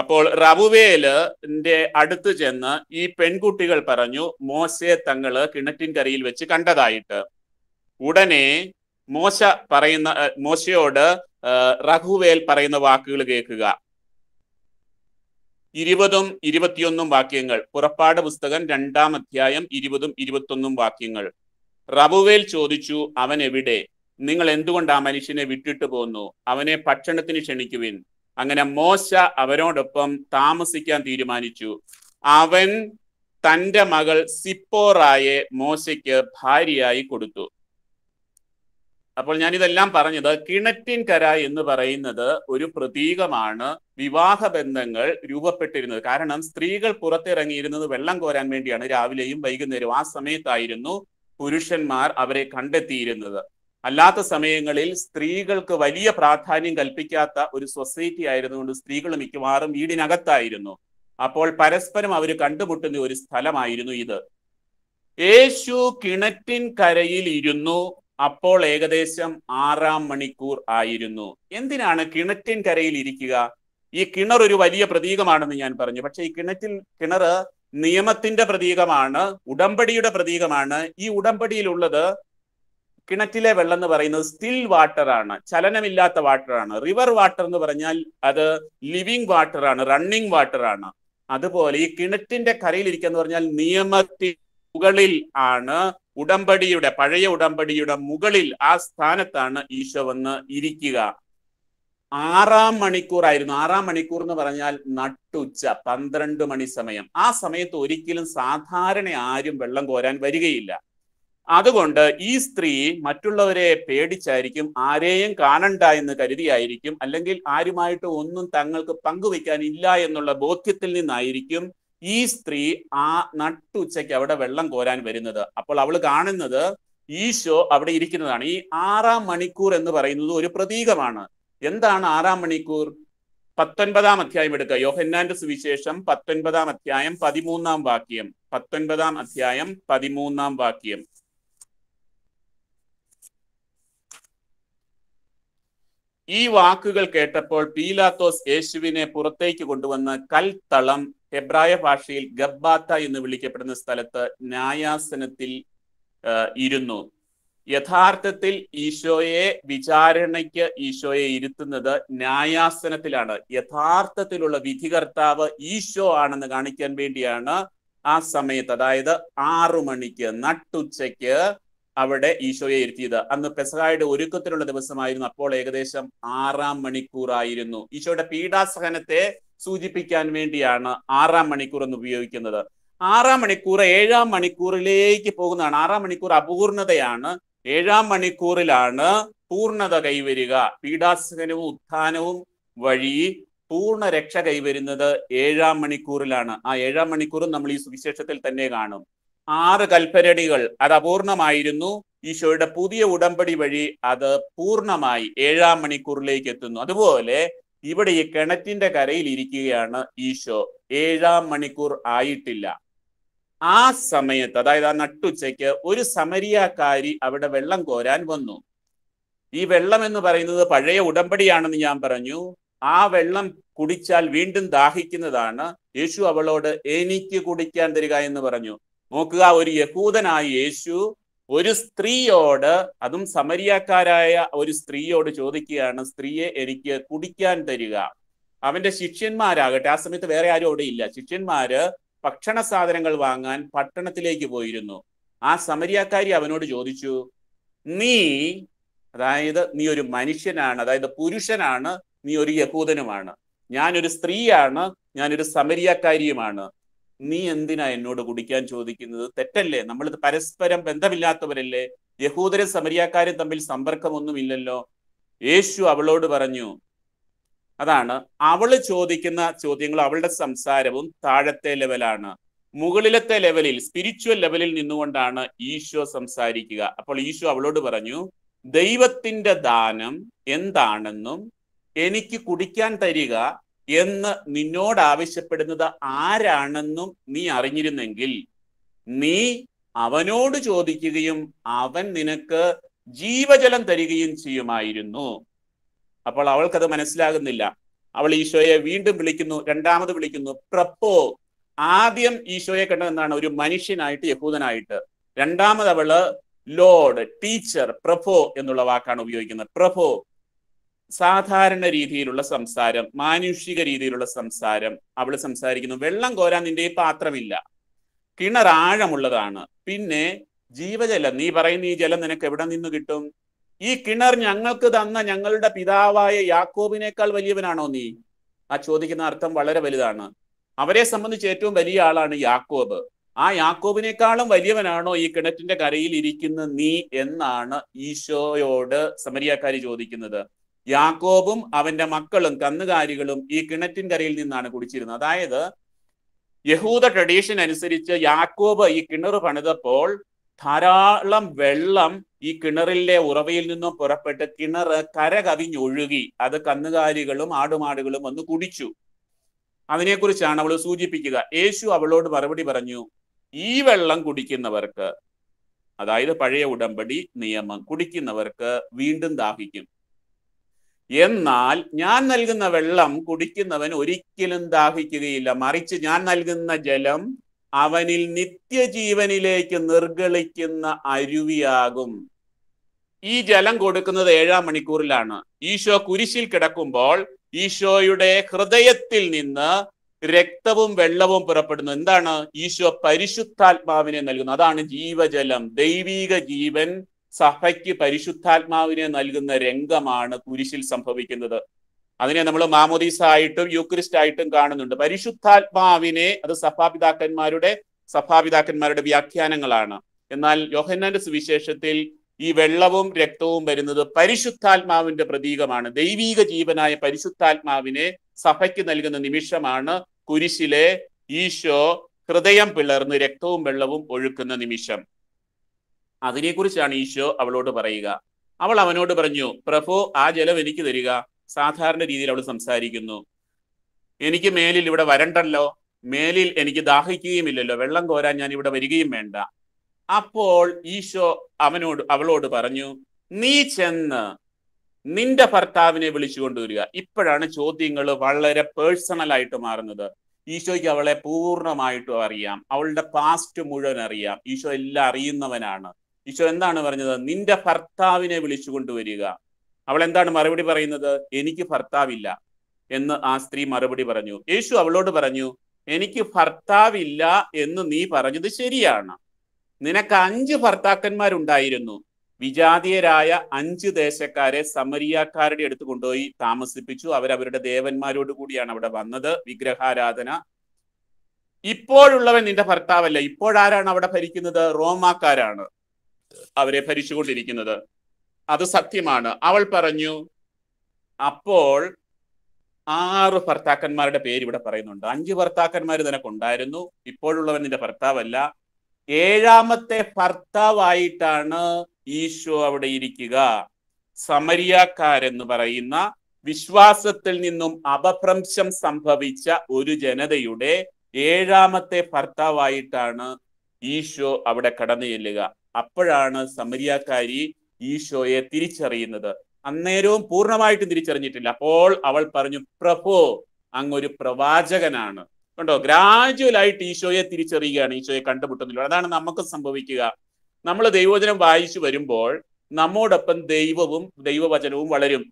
അപ്പോൾ റബുവേലിന്റെ അടുത്ത് ചെന്ന് ഈ പെൺകുട്ടികൾ പറഞ്ഞു മോശയെ തങ്ങള് കിണറ്റിൻകരയിൽ വെച്ച് കണ്ടതായിട്ട് ഉടനെ മോശ പറയുന്ന മോശയോട് റഘുവേൽ പറയുന്ന വാക്കുകൾ കേൾക്കുക ഇരുപതും ഇരുപത്തിയൊന്നും വാക്യങ്ങൾ പുറപ്പാട് പുസ്തകം രണ്ടാം അധ്യായം ഇരുപതും ഇരുപത്തൊന്നും വാക്യങ്ങൾ റബുവേൽ ചോദിച്ചു അവൻ എവിടെ നിങ്ങൾ എന്തുകൊണ്ട് ആ മനുഷ്യനെ വിട്ടിട്ട് പോന്നു അവനെ ഭക്ഷണത്തിന് ക്ഷണിക്കുവിൻ അങ്ങനെ മോശ അവരോടൊപ്പം താമസിക്കാൻ തീരുമാനിച്ചു അവൻ തന്റെ മകൾ സിപ്പോറായെ മോശയ്ക്ക് ഭാര്യയായി കൊടുത്തു അപ്പോൾ ഞാൻ ഇതെല്ലാം പറഞ്ഞത് കിണറ്റിൻകര എന്ന് പറയുന്നത് ഒരു പ്രതീകമാണ് വിവാഹ ബന്ധങ്ങൾ രൂപപ്പെട്ടിരുന്നത് കാരണം സ്ത്രീകൾ പുറത്തിറങ്ങിയിരുന്നത് വെള്ളം കോരാൻ വേണ്ടിയാണ് രാവിലെയും വൈകുന്നേരവും ആ സമയത്തായിരുന്നു പുരുഷന്മാർ അവരെ കണ്ടെത്തിയിരുന്നത് അല്ലാത്ത സമയങ്ങളിൽ സ്ത്രീകൾക്ക് വലിയ പ്രാധാന്യം കൽപ്പിക്കാത്ത ഒരു സൊസൈറ്റി ആയിരുന്നുകൊണ്ട് സ്ത്രീകൾ മിക്കവാറും വീടിനകത്തായിരുന്നു അപ്പോൾ പരസ്പരം അവർ കണ്ടുമുട്ടുന്ന ഒരു സ്ഥലമായിരുന്നു ഇത് യേശു കിണറ്റിൻ കരയിൽ ഇരുന്നു അപ്പോൾ ഏകദേശം ആറാം മണിക്കൂർ ആയിരുന്നു എന്തിനാണ് കിണറ്റിൻ കരയിൽ ഇരിക്കുക ഈ കിണർ ഒരു വലിയ പ്രതീകമാണെന്ന് ഞാൻ പറഞ്ഞു പക്ഷെ ഈ കിണറ്റിൽ കിണർ നിയമത്തിന്റെ പ്രതീകമാണ് ഉടമ്പടിയുടെ പ്രതീകമാണ് ഈ ഉടമ്പടിയിലുള്ളത് കിണറ്റിലെ വെള്ളം എന്ന് പറയുന്നത് സ്റ്റിൽ വാട്ടർ ആണ് ചലനമില്ലാത്ത വാട്ടർ ആണ് റിവർ വാട്ടർ എന്ന് പറഞ്ഞാൽ അത് ലിവിങ് വാട്ടർ ആണ് റണ്ണിങ് വാട്ടർ ആണ് അതുപോലെ ഈ കിണറ്റിന്റെ എന്ന് പറഞ്ഞാൽ നിയമത്തിൽ മുകളിൽ ആണ് ഉടമ്പടിയുടെ പഴയ ഉടമ്പടിയുടെ മുകളിൽ ആ സ്ഥാനത്താണ് ഈശോ വന്ന് ഇരിക്കുക ആറാം മണിക്കൂറായിരുന്നു ആറാം മണിക്കൂർ എന്ന് പറഞ്ഞാൽ നട്ടുച്ച പന്ത്രണ്ട് മണി സമയം ആ സമയത്ത് ഒരിക്കലും സാധാരണ ആരും വെള്ളം കോരാൻ വരികയില്ല അതുകൊണ്ട് ഈ സ്ത്രീ മറ്റുള്ളവരെ പേടിച്ചായിരിക്കും ആരെയും കാണണ്ട എന്ന് കരുതിയായിരിക്കും അല്ലെങ്കിൽ ആരുമായിട്ട് ഒന്നും തങ്ങൾക്ക് പങ്കുവെക്കാനില്ല എന്നുള്ള ബോധ്യത്തിൽ നിന്നായിരിക്കും ഈ സ്ത്രീ ആ നട്ടുച്ചയ്ക്ക് അവിടെ വെള്ളം കോരാൻ വരുന്നത് അപ്പോൾ അവൾ കാണുന്നത് ഈശോ അവിടെ ഇരിക്കുന്നതാണ് ഈ ആറാം മണിക്കൂർ എന്ന് പറയുന്നത് ഒരു പ്രതീകമാണ് എന്താണ് ആറാം മണിക്കൂർ പത്തൊൻപതാം അധ്യായം എടുക്കുക യോഹന്നാന്റെ സുവിശേഷം പത്തൊൻപതാം അധ്യായം പതിമൂന്നാം വാക്യം പത്തൊൻപതാം അധ്യായം പതിമൂന്നാം വാക്യം ഈ വാക്കുകൾ കേട്ടപ്പോൾ പീലാത്തോസ് യേശുവിനെ പുറത്തേക്ക് കൊണ്ടുവന്ന് കൽത്തളം ഹെബ്രായ ഭാഷയിൽ ഗബ്ബാത്ത എന്ന് വിളിക്കപ്പെടുന്ന സ്ഥലത്ത് ന്യായാസനത്തിൽ ഇരുന്നു യഥാർത്ഥത്തിൽ ഈശോയെ വിചാരണയ്ക്ക് ഈശോയെ ഇരുത്തുന്നത് ന്യായാസനത്തിലാണ് യഥാർത്ഥത്തിലുള്ള വിധികർത്താവ് ഈശോ ആണെന്ന് കാണിക്കാൻ വേണ്ടിയാണ് ആ സമയത്ത് അതായത് ആറു മണിക്ക് നട്ടുച്ചയ്ക്ക് അവിടെ ഈശോയെ ഇരുത്തിയത് അന്ന് പെസഹായുടെ ഒരുക്കത്തിനുള്ള ദിവസമായിരുന്നു അപ്പോൾ ഏകദേശം ആറാം മണിക്കൂറായിരുന്നു ഈശോയുടെ പീഡാസഹനത്തെ സൂചിപ്പിക്കാൻ വേണ്ടിയാണ് ആറാം മണിക്കൂർ എന്ന് ഉപയോഗിക്കുന്നത് ആറാം മണിക്കൂർ ഏഴാം മണിക്കൂറിലേക്ക് പോകുന്നതാണ് ആറാം മണിക്കൂർ അപൂർണതയാണ് ഏഴാം മണിക്കൂറിലാണ് പൂർണത കൈവരിക പീഡാസഹനവും ഉത്ഥാനവും വഴി പൂർണ്ണ രക്ഷ കൈവരുന്നത് ഏഴാം മണിക്കൂറിലാണ് ആ ഏഴാം മണിക്കൂറും നമ്മൾ ഈ സുവിശേഷത്തിൽ തന്നെ കാണും ആറ് കൽപ്പരടികൾ അത് അപൂർണമായിരുന്നു ഈശോയുടെ പുതിയ ഉടമ്പടി വഴി അത് പൂർണ്ണമായി ഏഴാം മണിക്കൂറിലേക്ക് എത്തുന്നു അതുപോലെ ഇവിടെ ഈ കിണറ്റിന്റെ കരയിൽ ഇരിക്കുകയാണ് ഈശോ ഏഴാം മണിക്കൂർ ആയിട്ടില്ല ആ സമയത്ത് അതായത് ആ നട്ടുച്ചയ്ക്ക് ഒരു സമരിയാക്കാരി അവിടെ വെള്ളം കോരാൻ വന്നു ഈ വെള്ളം എന്ന് പറയുന്നത് പഴയ ഉടമ്പടിയാണെന്ന് ഞാൻ പറഞ്ഞു ആ വെള്ളം കുടിച്ചാൽ വീണ്ടും ദാഹിക്കുന്നതാണ് യേശു അവളോട് എനിക്ക് കുടിക്കാൻ തരിക എന്ന് പറഞ്ഞു നോക്കുക ഒരു യഹൂദനായ യേശു ഒരു സ്ത്രീയോട് അതും സമരിയാക്കാരായ ഒരു സ്ത്രീയോട് ചോദിക്കുകയാണ് സ്ത്രീയെ എനിക്ക് കുടിക്കാൻ തരിക അവന്റെ ശിഷ്യന്മാരാകട്ടെ ആ സമയത്ത് വേറെ ആരും അവിടെ ഇല്ല ശിഷ്യന്മാര് ഭക്ഷണ സാധനങ്ങൾ വാങ്ങാൻ പട്ടണത്തിലേക്ക് പോയിരുന്നു ആ സമരിയാക്കാരി അവനോട് ചോദിച്ചു നീ അതായത് നീ ഒരു മനുഷ്യനാണ് അതായത് പുരുഷനാണ് നീ ഒരു യഹൂദനുമാണ് ഞാനൊരു സ്ത്രീയാണ് ഞാനൊരു സമരിയാക്കാരിയുമാണ് നീ എന്തിനാ എന്നോട് കുടിക്കാൻ ചോദിക്കുന്നത് തെറ്റല്ലേ നമ്മളിത് പരസ്പരം ബന്ധമില്ലാത്തവരല്ലേ യഹൂദരും സമരിയാക്കാരും തമ്മിൽ സമ്പർക്കമൊന്നുമില്ലല്ലോ യേശു അവളോട് പറഞ്ഞു അതാണ് അവള് ചോദിക്കുന്ന ചോദ്യങ്ങൾ അവളുടെ സംസാരവും താഴത്തെ ലെവലാണ് മുകളിലത്തെ ലെവലിൽ സ്പിരിച്വൽ ലെവലിൽ നിന്നുകൊണ്ടാണ് ഈശോ സംസാരിക്കുക അപ്പോൾ ഈശോ അവളോട് പറഞ്ഞു ദൈവത്തിന്റെ ദാനം എന്താണെന്നും എനിക്ക് കുടിക്കാൻ തരിക എന്ന് നിന്നോട് ആവശ്യപ്പെടുന്നത് ആരാണെന്നും നീ അറിഞ്ഞിരുന്നെങ്കിൽ നീ അവനോട് ചോദിക്കുകയും അവൻ നിനക്ക് ജീവജലം തരികയും ചെയ്യുമായിരുന്നു അപ്പോൾ അവൾക്കത് മനസ്സിലാകുന്നില്ല അവൾ ഈശോയെ വീണ്ടും വിളിക്കുന്നു രണ്ടാമത് വിളിക്കുന്നു പ്രപ്പോ ആദ്യം ഈശോയെ കണ്ടതെന്നാണ് ഒരു മനുഷ്യനായിട്ട് യഹൂദനായിട്ട് രണ്ടാമത് അവള് ലോഡ് ടീച്ചർ പ്രഭോ എന്നുള്ള വാക്കാണ് ഉപയോഗിക്കുന്നത് പ്രഭോ സാധാരണ രീതിയിലുള്ള സംസാരം മാനുഷിക രീതിയിലുള്ള സംസാരം അവൾ സംസാരിക്കുന്നു വെള്ളം കോരാൻ നിന്റെ ഈ പാത്രമില്ല കിണർ ആഴമുള്ളതാണ് പിന്നെ ജീവജലം നീ പറയുന്ന ഈ ജലം നിനക്ക് എവിടെ നിന്ന് കിട്ടും ഈ കിണർ ഞങ്ങൾക്ക് തന്ന ഞങ്ങളുടെ പിതാവായ യാക്കോബിനേക്കാൾ വലിയവനാണോ നീ ആ ചോദിക്കുന്ന അർത്ഥം വളരെ വലുതാണ് അവരെ സംബന്ധിച്ച് ഏറ്റവും വലിയ ആളാണ് യാക്കോബ് ആ യാക്കോബിനേക്കാളും വലിയവനാണോ ഈ കിണറ്റിന്റെ കരയിൽ ഇരിക്കുന്ന നീ എന്നാണ് ഈശോയോട് സമരിയാക്കാരി ചോദിക്കുന്നത് യാക്കോബും അവന്റെ മക്കളും കന്നുകാലികളും ഈ കിണറ്റിൻകരയിൽ നിന്നാണ് കുടിച്ചിരുന്നത് അതായത് യഹൂദ ട്രഡീഷൻ അനുസരിച്ച് യാക്കോബ് ഈ കിണർ പണിതപ്പോൾ ധാരാളം വെള്ളം ഈ കിണറിലെ ഉറവയിൽ നിന്നും പുറപ്പെട്ട് കിണർ കര കവിഞ്ഞൊഴുകി അത് കന്നുകാലികളും ആടുമാടുകളും വന്ന് കുടിച്ചു അതിനെക്കുറിച്ചാണ് അവൾ സൂചിപ്പിക്കുക യേശു അവളോട് മറുപടി പറഞ്ഞു ഈ വെള്ളം കുടിക്കുന്നവർക്ക് അതായത് പഴയ ഉടമ്പടി നിയമം കുടിക്കുന്നവർക്ക് വീണ്ടും ദാഹിക്കും എന്നാൽ ഞാൻ നൽകുന്ന വെള്ളം കുടിക്കുന്നവൻ ഒരിക്കലും ദാഹിക്കുകയില്ല മറിച്ച് ഞാൻ നൽകുന്ന ജലം അവനിൽ നിത്യജീവനിലേക്ക് നിർഗളിക്കുന്ന അരുവിയാകും ഈ ജലം കൊടുക്കുന്നത് ഏഴാം മണിക്കൂറിലാണ് ഈശോ കുരിശിൽ കിടക്കുമ്പോൾ ഈശോയുടെ ഹൃദയത്തിൽ നിന്ന് രക്തവും വെള്ളവും പുറപ്പെടുന്നു എന്താണ് ഈശോ പരിശുദ്ധാത്മാവിനെ നൽകുന്നു അതാണ് ജീവജലം ദൈവീക ജീവൻ സഭയ്ക്ക് പരിശുദ്ധാത്മാവിനെ നൽകുന്ന രംഗമാണ് കുരിശിൽ സംഭവിക്കുന്നത് അതിനെ നമ്മൾ മാമോദീസ ആയിട്ടും യൂക്രിസ്റ്റ് ആയിട്ടും കാണുന്നുണ്ട് പരിശുദ്ധാത്മാവിനെ അത് സഭാപിതാക്കന്മാരുടെ സഭാപിതാക്കന്മാരുടെ വ്യാഖ്യാനങ്ങളാണ് എന്നാൽ യോഹന്നാന്റെ സുവിശേഷത്തിൽ ഈ വെള്ളവും രക്തവും വരുന്നത് പരിശുദ്ധാത്മാവിന്റെ പ്രതീകമാണ് ദൈവീക ജീവനായ പരിശുദ്ധാത്മാവിനെ സഭയ്ക്ക് നൽകുന്ന നിമിഷമാണ് കുരിശിലെ ഈശോ ഹൃദയം പിളർന്ന് രക്തവും വെള്ളവും ഒഴുക്കുന്ന നിമിഷം അതിനെക്കുറിച്ചാണ് ഈശോ അവളോട് പറയുക അവൾ അവനോട് പറഞ്ഞു പ്രഭോ ആ ജലം എനിക്ക് തരിക സാധാരണ രീതിയിൽ അവൾ സംസാരിക്കുന്നു എനിക്ക് മേലിൽ ഇവിടെ വരണ്ടല്ലോ മേലിൽ എനിക്ക് ദാഹിക്കുകയുമില്ലല്ലോ വെള്ളം കോരാൻ ഞാൻ ഇവിടെ വരികയും വേണ്ട അപ്പോൾ ഈശോ അവനോട് അവളോട് പറഞ്ഞു നീ ചെന്ന് നിന്റെ ഭർത്താവിനെ വിളിച്ചു കൊണ്ടുവരിക ഇപ്പോഴാണ് ചോദ്യങ്ങൾ വളരെ പേഴ്സണൽ ആയിട്ട് മാറുന്നത് ഈശോയ്ക്ക് അവളെ പൂർണ്ണമായിട്ടും അറിയാം അവളുടെ പാസ്റ്റ് മുഴുവൻ അറിയാം ഈശോ എല്ലാം അറിയുന്നവനാണ് ഈശോ എന്താണ് പറഞ്ഞത് നിന്റെ ഭർത്താവിനെ വിളിച്ചു കൊണ്ടുവരിക അവൾ എന്താണ് മറുപടി പറയുന്നത് എനിക്ക് ഭർത്താവില്ല എന്ന് ആ സ്ത്രീ മറുപടി പറഞ്ഞു യേശു അവളോട് പറഞ്ഞു എനിക്ക് ഭർത്താവില്ല എന്ന് നീ പറഞ്ഞത് ശരിയാണ് നിനക്ക് അഞ്ച് ഭർത്താക്കന്മാരുണ്ടായിരുന്നു വിജാതീയരായ അഞ്ച് ദേശക്കാരെ സമരിയാക്കാരുടെ അടുത്ത് കൊണ്ടുപോയി താമസിപ്പിച്ചു അവരവരുടെ ദേവന്മാരോട് കൂടിയാണ് അവിടെ വന്നത് വിഗ്രഹാരാധന ഇപ്പോഴുള്ളവൻ നിന്റെ ഭർത്താവല്ല ഇപ്പോഴാരാണ് അവിടെ ഭരിക്കുന്നത് റോമാക്കാരാണ് അവരെ ഭരിച്ചുകൊണ്ടിരിക്കുന്നത് അത് സത്യമാണ് അവൾ പറഞ്ഞു അപ്പോൾ ആറ് ഭർത്താക്കന്മാരുടെ പേര് ഇവിടെ പറയുന്നുണ്ട് അഞ്ച് ഭർത്താക്കന്മാർ നിനക്കുണ്ടായിരുന്നു ഇപ്പോഴുള്ളവൻ നിന്റെ ഭർത്താവല്ല ഏഴാമത്തെ ഭർത്താവായിട്ടാണ് ഈശോ അവിടെ ഇരിക്കുക സമരിയാക്കാരെന്ന് പറയുന്ന വിശ്വാസത്തിൽ നിന്നും അപഭ്രംശം സംഭവിച്ച ഒരു ജനതയുടെ ഏഴാമത്തെ ഭർത്താവായിട്ടാണ് ഈശോ അവിടെ കടന്നു ചെല്ലുക അപ്പോഴാണ് സമരിയാക്കാരി ഈശോയെ തിരിച്ചറിയുന്നത് അന്നേരവും പൂർണ്ണമായിട്ടും തിരിച്ചറിഞ്ഞിട്ടില്ല അപ്പോൾ അവൾ പറഞ്ഞു പ്രഭോ അങ്ങൊരു പ്രവാചകനാണ് കണ്ടോ ഗ്രാജുവലായിട്ട് ഈശോയെ തിരിച്ചറിയുകയാണ് ഈശോയെ കണ്ടുമുട്ടുന്നില്ല അതാണ് നമുക്ക് സംഭവിക്കുക നമ്മൾ ദൈവവചനം വായിച്ചു വരുമ്പോൾ നമ്മോടൊപ്പം ദൈവവും ദൈവവചനവും വളരും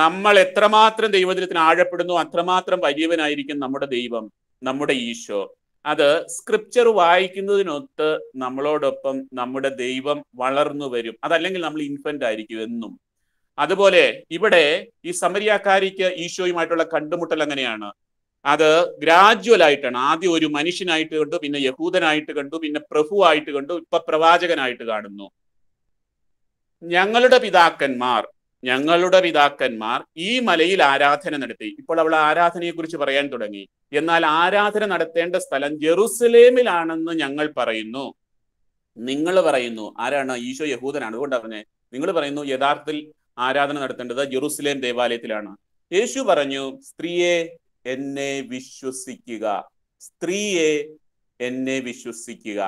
നമ്മൾ എത്രമാത്രം ദൈവവചനത്തിന് ആഴപ്പെടുന്നു അത്രമാത്രം വലിയവനായിരിക്കും നമ്മുടെ ദൈവം നമ്മുടെ ഈശോ അത് സ്ക്രിപ്ചർ വായിക്കുന്നതിനൊത്ത് നമ്മളോടൊപ്പം നമ്മുടെ ദൈവം വളർന്നു വരും അതല്ലെങ്കിൽ നമ്മൾ ഇൻഫന്റ് ആയിരിക്കും എന്നും അതുപോലെ ഇവിടെ ഈ സമരിയാക്കാരിക്ക് ഈശോയുമായിട്ടുള്ള കണ്ടുമുട്ടൽ എങ്ങനെയാണ് അത് ഗ്രാജുവൽ ആയിട്ടാണ് ആദ്യം ഒരു മനുഷ്യനായിട്ട് കണ്ടു പിന്നെ യഹൂദനായിട്ട് കണ്ടു പിന്നെ പ്രഭുവായിട്ട് കണ്ടു ഇപ്പൊ പ്രവാചകനായിട്ട് കാണുന്നു ഞങ്ങളുടെ പിതാക്കന്മാർ ഞങ്ങളുടെ പിതാക്കന്മാർ ഈ മലയിൽ ആരാധന നടത്തി ഇപ്പോൾ അവൾ ആരാധനയെക്കുറിച്ച് പറയാൻ തുടങ്ങി എന്നാൽ ആരാധന നടത്തേണ്ട സ്ഥലം ജെറുസലേമിലാണെന്ന് ഞങ്ങൾ പറയുന്നു നിങ്ങൾ പറയുന്നു ആരാണ് ഈശോ യഹൂദനാണ് അതുകൊണ്ടാണ് പറഞ്ഞത് നിങ്ങൾ പറയുന്നു യഥാർത്ഥത്തിൽ ആരാധന നടത്തേണ്ടത് ജെറുസലേം ദേവാലയത്തിലാണ് യേശു പറഞ്ഞു സ്ത്രീയെ എന്നെ വിശ്വസിക്കുക സ്ത്രീയെ എന്നെ വിശ്വസിക്കുക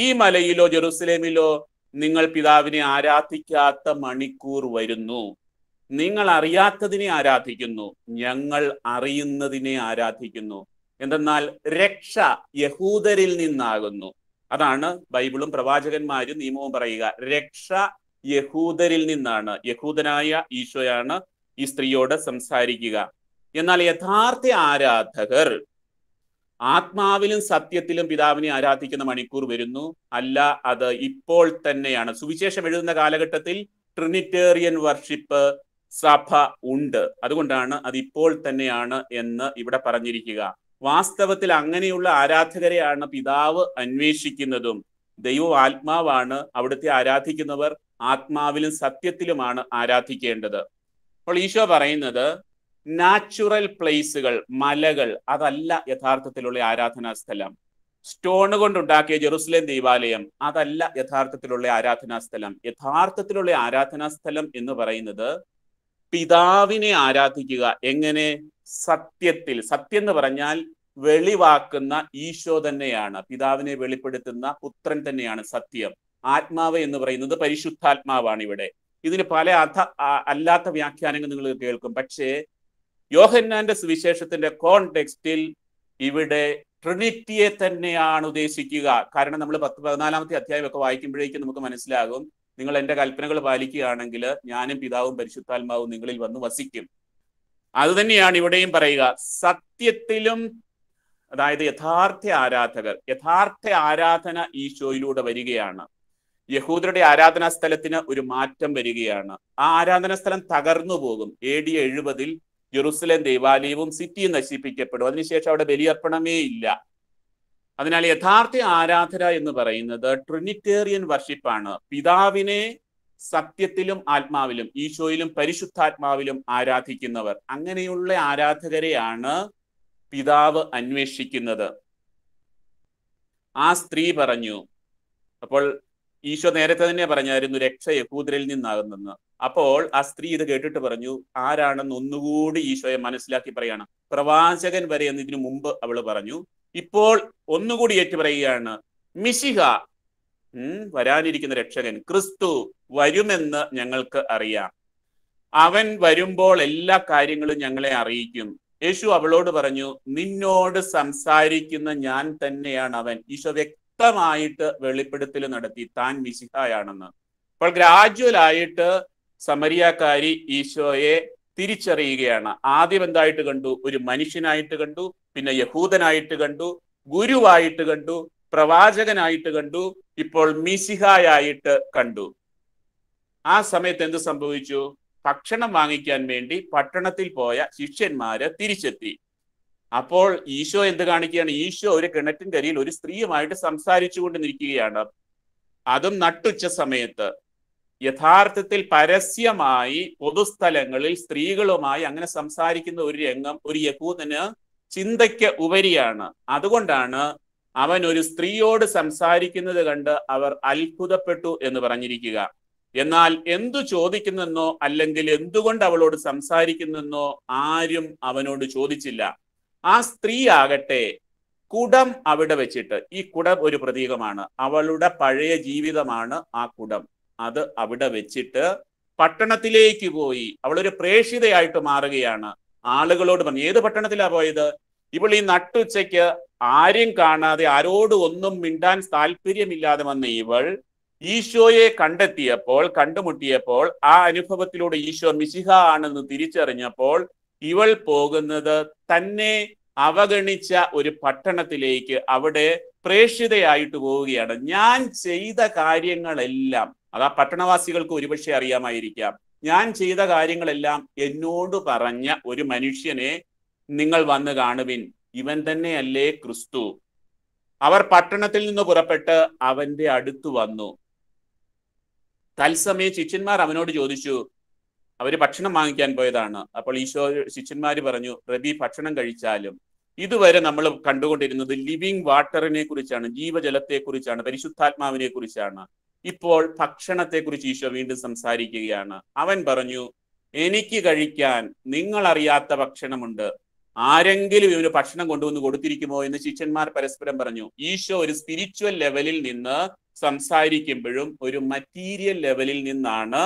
ഈ മലയിലോ ജെറുസലേമിലോ നിങ്ങൾ പിതാവിനെ ആരാധിക്കാത്ത മണിക്കൂർ വരുന്നു നിങ്ങൾ അറിയാത്തതിനെ ആരാധിക്കുന്നു ഞങ്ങൾ അറിയുന്നതിനെ ആരാധിക്കുന്നു എന്തെന്നാൽ രക്ഷ യഹൂദരിൽ നിന്നാകുന്നു അതാണ് ബൈബിളും പ്രവാചകന്മാരും നിയമവും പറയുക രക്ഷ യഹൂദരിൽ നിന്നാണ് യഹൂദനായ ഈശോയാണ് ഈ സ്ത്രീയോട് സംസാരിക്കുക എന്നാൽ യഥാർത്ഥ ആരാധകർ ആത്മാവിലും സത്യത്തിലും പിതാവിനെ ആരാധിക്കുന്ന മണിക്കൂർ വരുന്നു അല്ല അത് ഇപ്പോൾ തന്നെയാണ് സുവിശേഷം എഴുതുന്ന കാലഘട്ടത്തിൽ ട്രിനിറ്റേറിയൻ വർഷിപ്പ് സഭ ഉണ്ട് അതുകൊണ്ടാണ് അത് ഇപ്പോൾ തന്നെയാണ് എന്ന് ഇവിടെ പറഞ്ഞിരിക്കുക വാസ്തവത്തിൽ അങ്ങനെയുള്ള ആരാധകരെയാണ് പിതാവ് അന്വേഷിക്കുന്നതും ദൈവം ആത്മാവാണ് അവിടുത്തെ ആരാധിക്കുന്നവർ ആത്മാവിലും സത്യത്തിലുമാണ് ആരാധിക്കേണ്ടത് അപ്പോൾ ഈശോ പറയുന്നത് നാച്ചുറൽ പ്ലേസുകൾ മലകൾ അതല്ല യഥാർത്ഥത്തിലുള്ള ആരാധനാ സ്ഥലം സ്റ്റോൺ കൊണ്ടുണ്ടാക്കിയ ജെറുസലേം ദേവാലയം അതല്ല യഥാർത്ഥത്തിലുള്ള ആരാധനാ സ്ഥലം യഥാർത്ഥത്തിലുള്ള ആരാധനാ സ്ഥലം എന്ന് പറയുന്നത് പിതാവിനെ ആരാധിക്കുക എങ്ങനെ സത്യത്തിൽ സത്യം എന്ന് പറഞ്ഞാൽ വെളിവാക്കുന്ന ഈശോ തന്നെയാണ് പിതാവിനെ വെളിപ്പെടുത്തുന്ന പുത്രൻ തന്നെയാണ് സത്യം ആത്മാവ് എന്ന് പറയുന്നത് പരിശുദ്ധാത്മാവാണ് ഇവിടെ ഇതിന് പല അഥ അല്ലാത്ത വ്യാഖ്യാനങ്ങൾ നിങ്ങൾ കേൾക്കും പക്ഷേ യോഹന്നാന്റെ സുവിശേഷത്തിന്റെ കോണ്ടെക്സ്റ്റിൽ ഇവിടെ ട്രിനിറ്റിയെ തന്നെയാണ് ഉദ്ദേശിക്കുക കാരണം നമ്മൾ പത്ത് പതിനാലാമത്തെ അധ്യായമൊക്കെ വായിക്കുമ്പോഴേക്കും നമുക്ക് മനസ്സിലാകും നിങ്ങൾ എൻ്റെ കൽപ്പനകൾ പാലിക്കുകയാണെങ്കിൽ ഞാനും പിതാവും പരിശുദ്ധാത്മാവും നിങ്ങളിൽ വന്ന് വസിക്കും അത് തന്നെയാണ് ഇവിടെയും പറയുക സത്യത്തിലും അതായത് യഥാർത്ഥ ആരാധകർ യഥാർത്ഥ ആരാധന ഈശോയിലൂടെ വരികയാണ് യഹൂദരുടെ ആരാധനാ സ്ഥലത്തിന് ഒരു മാറ്റം വരികയാണ് ആ ആരാധനാ സ്ഥലം തകർന്നു പോകും എ ഡി എഴുപതിൽ ജെറുസലേം ദൈവാലയവും സിറ്റിയും നശിപ്പിക്കപ്പെടും അതിനുശേഷം അവിടെ ബലിയർപ്പണമേ ഇല്ല അതിനാൽ യഥാർത്ഥ ആരാധന എന്ന് പറയുന്നത് ട്രിനിറ്റേറിയൻ വർഷിപ്പാണ് പിതാവിനെ സത്യത്തിലും ആത്മാവിലും ഈശോയിലും പരിശുദ്ധാത്മാവിലും ആരാധിക്കുന്നവർ അങ്ങനെയുള്ള ആരാധകരെയാണ് പിതാവ് അന്വേഷിക്കുന്നത് ആ സ്ത്രീ പറഞ്ഞു അപ്പോൾ ഈശോ നേരത്തെ തന്നെ പറഞ്ഞായിരുന്നു രക്ഷ യഹൂദരിൽ നിന്നാകുന്നെന്ന് അപ്പോൾ ആ സ്ത്രീ ഇത് കേട്ടിട്ട് പറഞ്ഞു ആരാണെന്ന് ഒന്നുകൂടി ഈശോയെ മനസ്സിലാക്കി പറയാണ് പ്രവാചകൻ വരെ എന്ന് ഇതിനു മുമ്പ് അവൾ പറഞ്ഞു ഇപ്പോൾ ഒന്നുകൂടി ഏറ്റു പറയുകയാണ് മിശിഹ വരാനിരിക്കുന്ന രക്ഷകൻ ക്രിസ്തു വരുമെന്ന് ഞങ്ങൾക്ക് അറിയാം അവൻ വരുമ്പോൾ എല്ലാ കാര്യങ്ങളും ഞങ്ങളെ അറിയിക്കും യേശു അവളോട് പറഞ്ഞു നിന്നോട് സംസാരിക്കുന്ന ഞാൻ തന്നെയാണ് അവൻ ഈശോ വ്യക്തമായിട്ട് വെളിപ്പെടുത്തൽ നടത്തി താൻ മിശിഹായാണെന്ന് അപ്പോൾ ഗ്രാജുവൽ ആയിട്ട് സമരിയാക്കാരി ഈശോയെ തിരിച്ചറിയുകയാണ് ആദ്യം എന്തായിട്ട് കണ്ടു ഒരു മനുഷ്യനായിട്ട് കണ്ടു പിന്നെ യഹൂദനായിട്ട് കണ്ടു ഗുരുവായിട്ട് കണ്ടു പ്രവാചകനായിട്ട് കണ്ടു ഇപ്പോൾ മിസിഹായായിട്ട് കണ്ടു ആ സമയത്ത് എന്ത് സംഭവിച്ചു ഭക്ഷണം വാങ്ങിക്കാൻ വേണ്ടി പട്ടണത്തിൽ പോയ ശിഷ്യന്മാര് തിരിച്ചെത്തി അപ്പോൾ ഈശോ എന്ത് കാണിക്കുകയാണ് ഈശോ ഒരു കരിയിൽ ഒരു സ്ത്രീയുമായിട്ട് സംസാരിച്ചു കൊണ്ട് നിൽക്കുകയാണ് അതും നട്ടുച്ച സമയത്ത് യഥാർത്ഥത്തിൽ പരസ്യമായി പൊതുസ്ഥലങ്ങളിൽ സ്ത്രീകളുമായി അങ്ങനെ സംസാരിക്കുന്ന ഒരു രംഗം ഒരു യഹൂദന് ചിന്തയ്ക്ക് ഉപരിയാണ് അതുകൊണ്ടാണ് അവൻ ഒരു സ്ത്രീയോട് സംസാരിക്കുന്നത് കണ്ട് അവർ അത്ഭുതപ്പെട്ടു എന്ന് പറഞ്ഞിരിക്കുക എന്നാൽ എന്തു ചോദിക്കുന്നെന്നോ അല്ലെങ്കിൽ എന്തുകൊണ്ട് അവളോട് സംസാരിക്കുന്നെന്നോ ആരും അവനോട് ചോദിച്ചില്ല ആ സ്ത്രീ ആകട്ടെ കുടം അവിടെ വെച്ചിട്ട് ഈ കുടം ഒരു പ്രതീകമാണ് അവളുടെ പഴയ ജീവിതമാണ് ആ കുടം അത് അവിടെ വെച്ചിട്ട് പട്ടണത്തിലേക്ക് പോയി അവളൊരു പ്രേക്ഷിതയായിട്ട് മാറുകയാണ് ആളുകളോട് പറഞ്ഞു ഏത് പട്ടണത്തിലാ പോയത് ഇവൾ ഈ നട്ടുച്ചയ്ക്ക് ആരും കാണാതെ ആരോട് ഒന്നും മിണ്ടാൻ താല്പര്യമില്ലാതെ വന്ന ഇവൾ ഈശോയെ കണ്ടെത്തിയപ്പോൾ കണ്ടുമുട്ടിയപ്പോൾ ആ അനുഭവത്തിലൂടെ ഈശോ മിശിഹ ആണെന്ന് തിരിച്ചറിഞ്ഞപ്പോൾ ഇവൾ പോകുന്നത് തന്നെ അവഗണിച്ച ഒരു പട്ടണത്തിലേക്ക് അവിടെ പ്രേക്ഷിതയായിട്ട് പോവുകയാണ് ഞാൻ ചെയ്ത കാര്യങ്ങളെല്ലാം അത് ആ പട്ടണവാസികൾക്ക് ഒരുപക്ഷെ അറിയാമായിരിക്കാം ഞാൻ ചെയ്ത കാര്യങ്ങളെല്ലാം എന്നോട് പറഞ്ഞ ഒരു മനുഷ്യനെ നിങ്ങൾ വന്ന് കാണുവിൻ ഇവൻ തന്നെയല്ലേ ക്രിസ്തു അവർ പട്ടണത്തിൽ നിന്ന് പുറപ്പെട്ട് അവന്റെ അടുത്ത് വന്നു തത്സമയം ശിഷ്യന്മാർ അവനോട് ചോദിച്ചു അവര് ഭക്ഷണം വാങ്ങിക്കാൻ പോയതാണ് അപ്പോൾ ഈശോ ശിഷ്യന്മാർ പറഞ്ഞു റബി ഭക്ഷണം കഴിച്ചാലും ഇതുവരെ നമ്മൾ കണ്ടുകൊണ്ടിരുന്നത് ലിവിങ് വാട്ടറിനെ കുറിച്ചാണ് ജീവജലത്തെ കുറിച്ചാണ് പരിശുദ്ധാത്മാവിനെ കുറിച്ചാണ് ഇപ്പോൾ ഭക്ഷണത്തെക്കുറിച്ച് ഈശോ വീണ്ടും സംസാരിക്കുകയാണ് അവൻ പറഞ്ഞു എനിക്ക് കഴിക്കാൻ നിങ്ങൾ അറിയാത്ത ഭക്ഷണമുണ്ട് ആരെങ്കിലും ഇവന് ഭക്ഷണം കൊണ്ടുവന്ന് കൊടുത്തിരിക്കുമോ എന്ന് ശിഷ്യന്മാർ പരസ്പരം പറഞ്ഞു ഈശോ ഒരു സ്പിരിച്വൽ ലെവലിൽ നിന്ന് സംസാരിക്കുമ്പോഴും ഒരു മറ്റീരിയൽ ലെവലിൽ നിന്നാണ്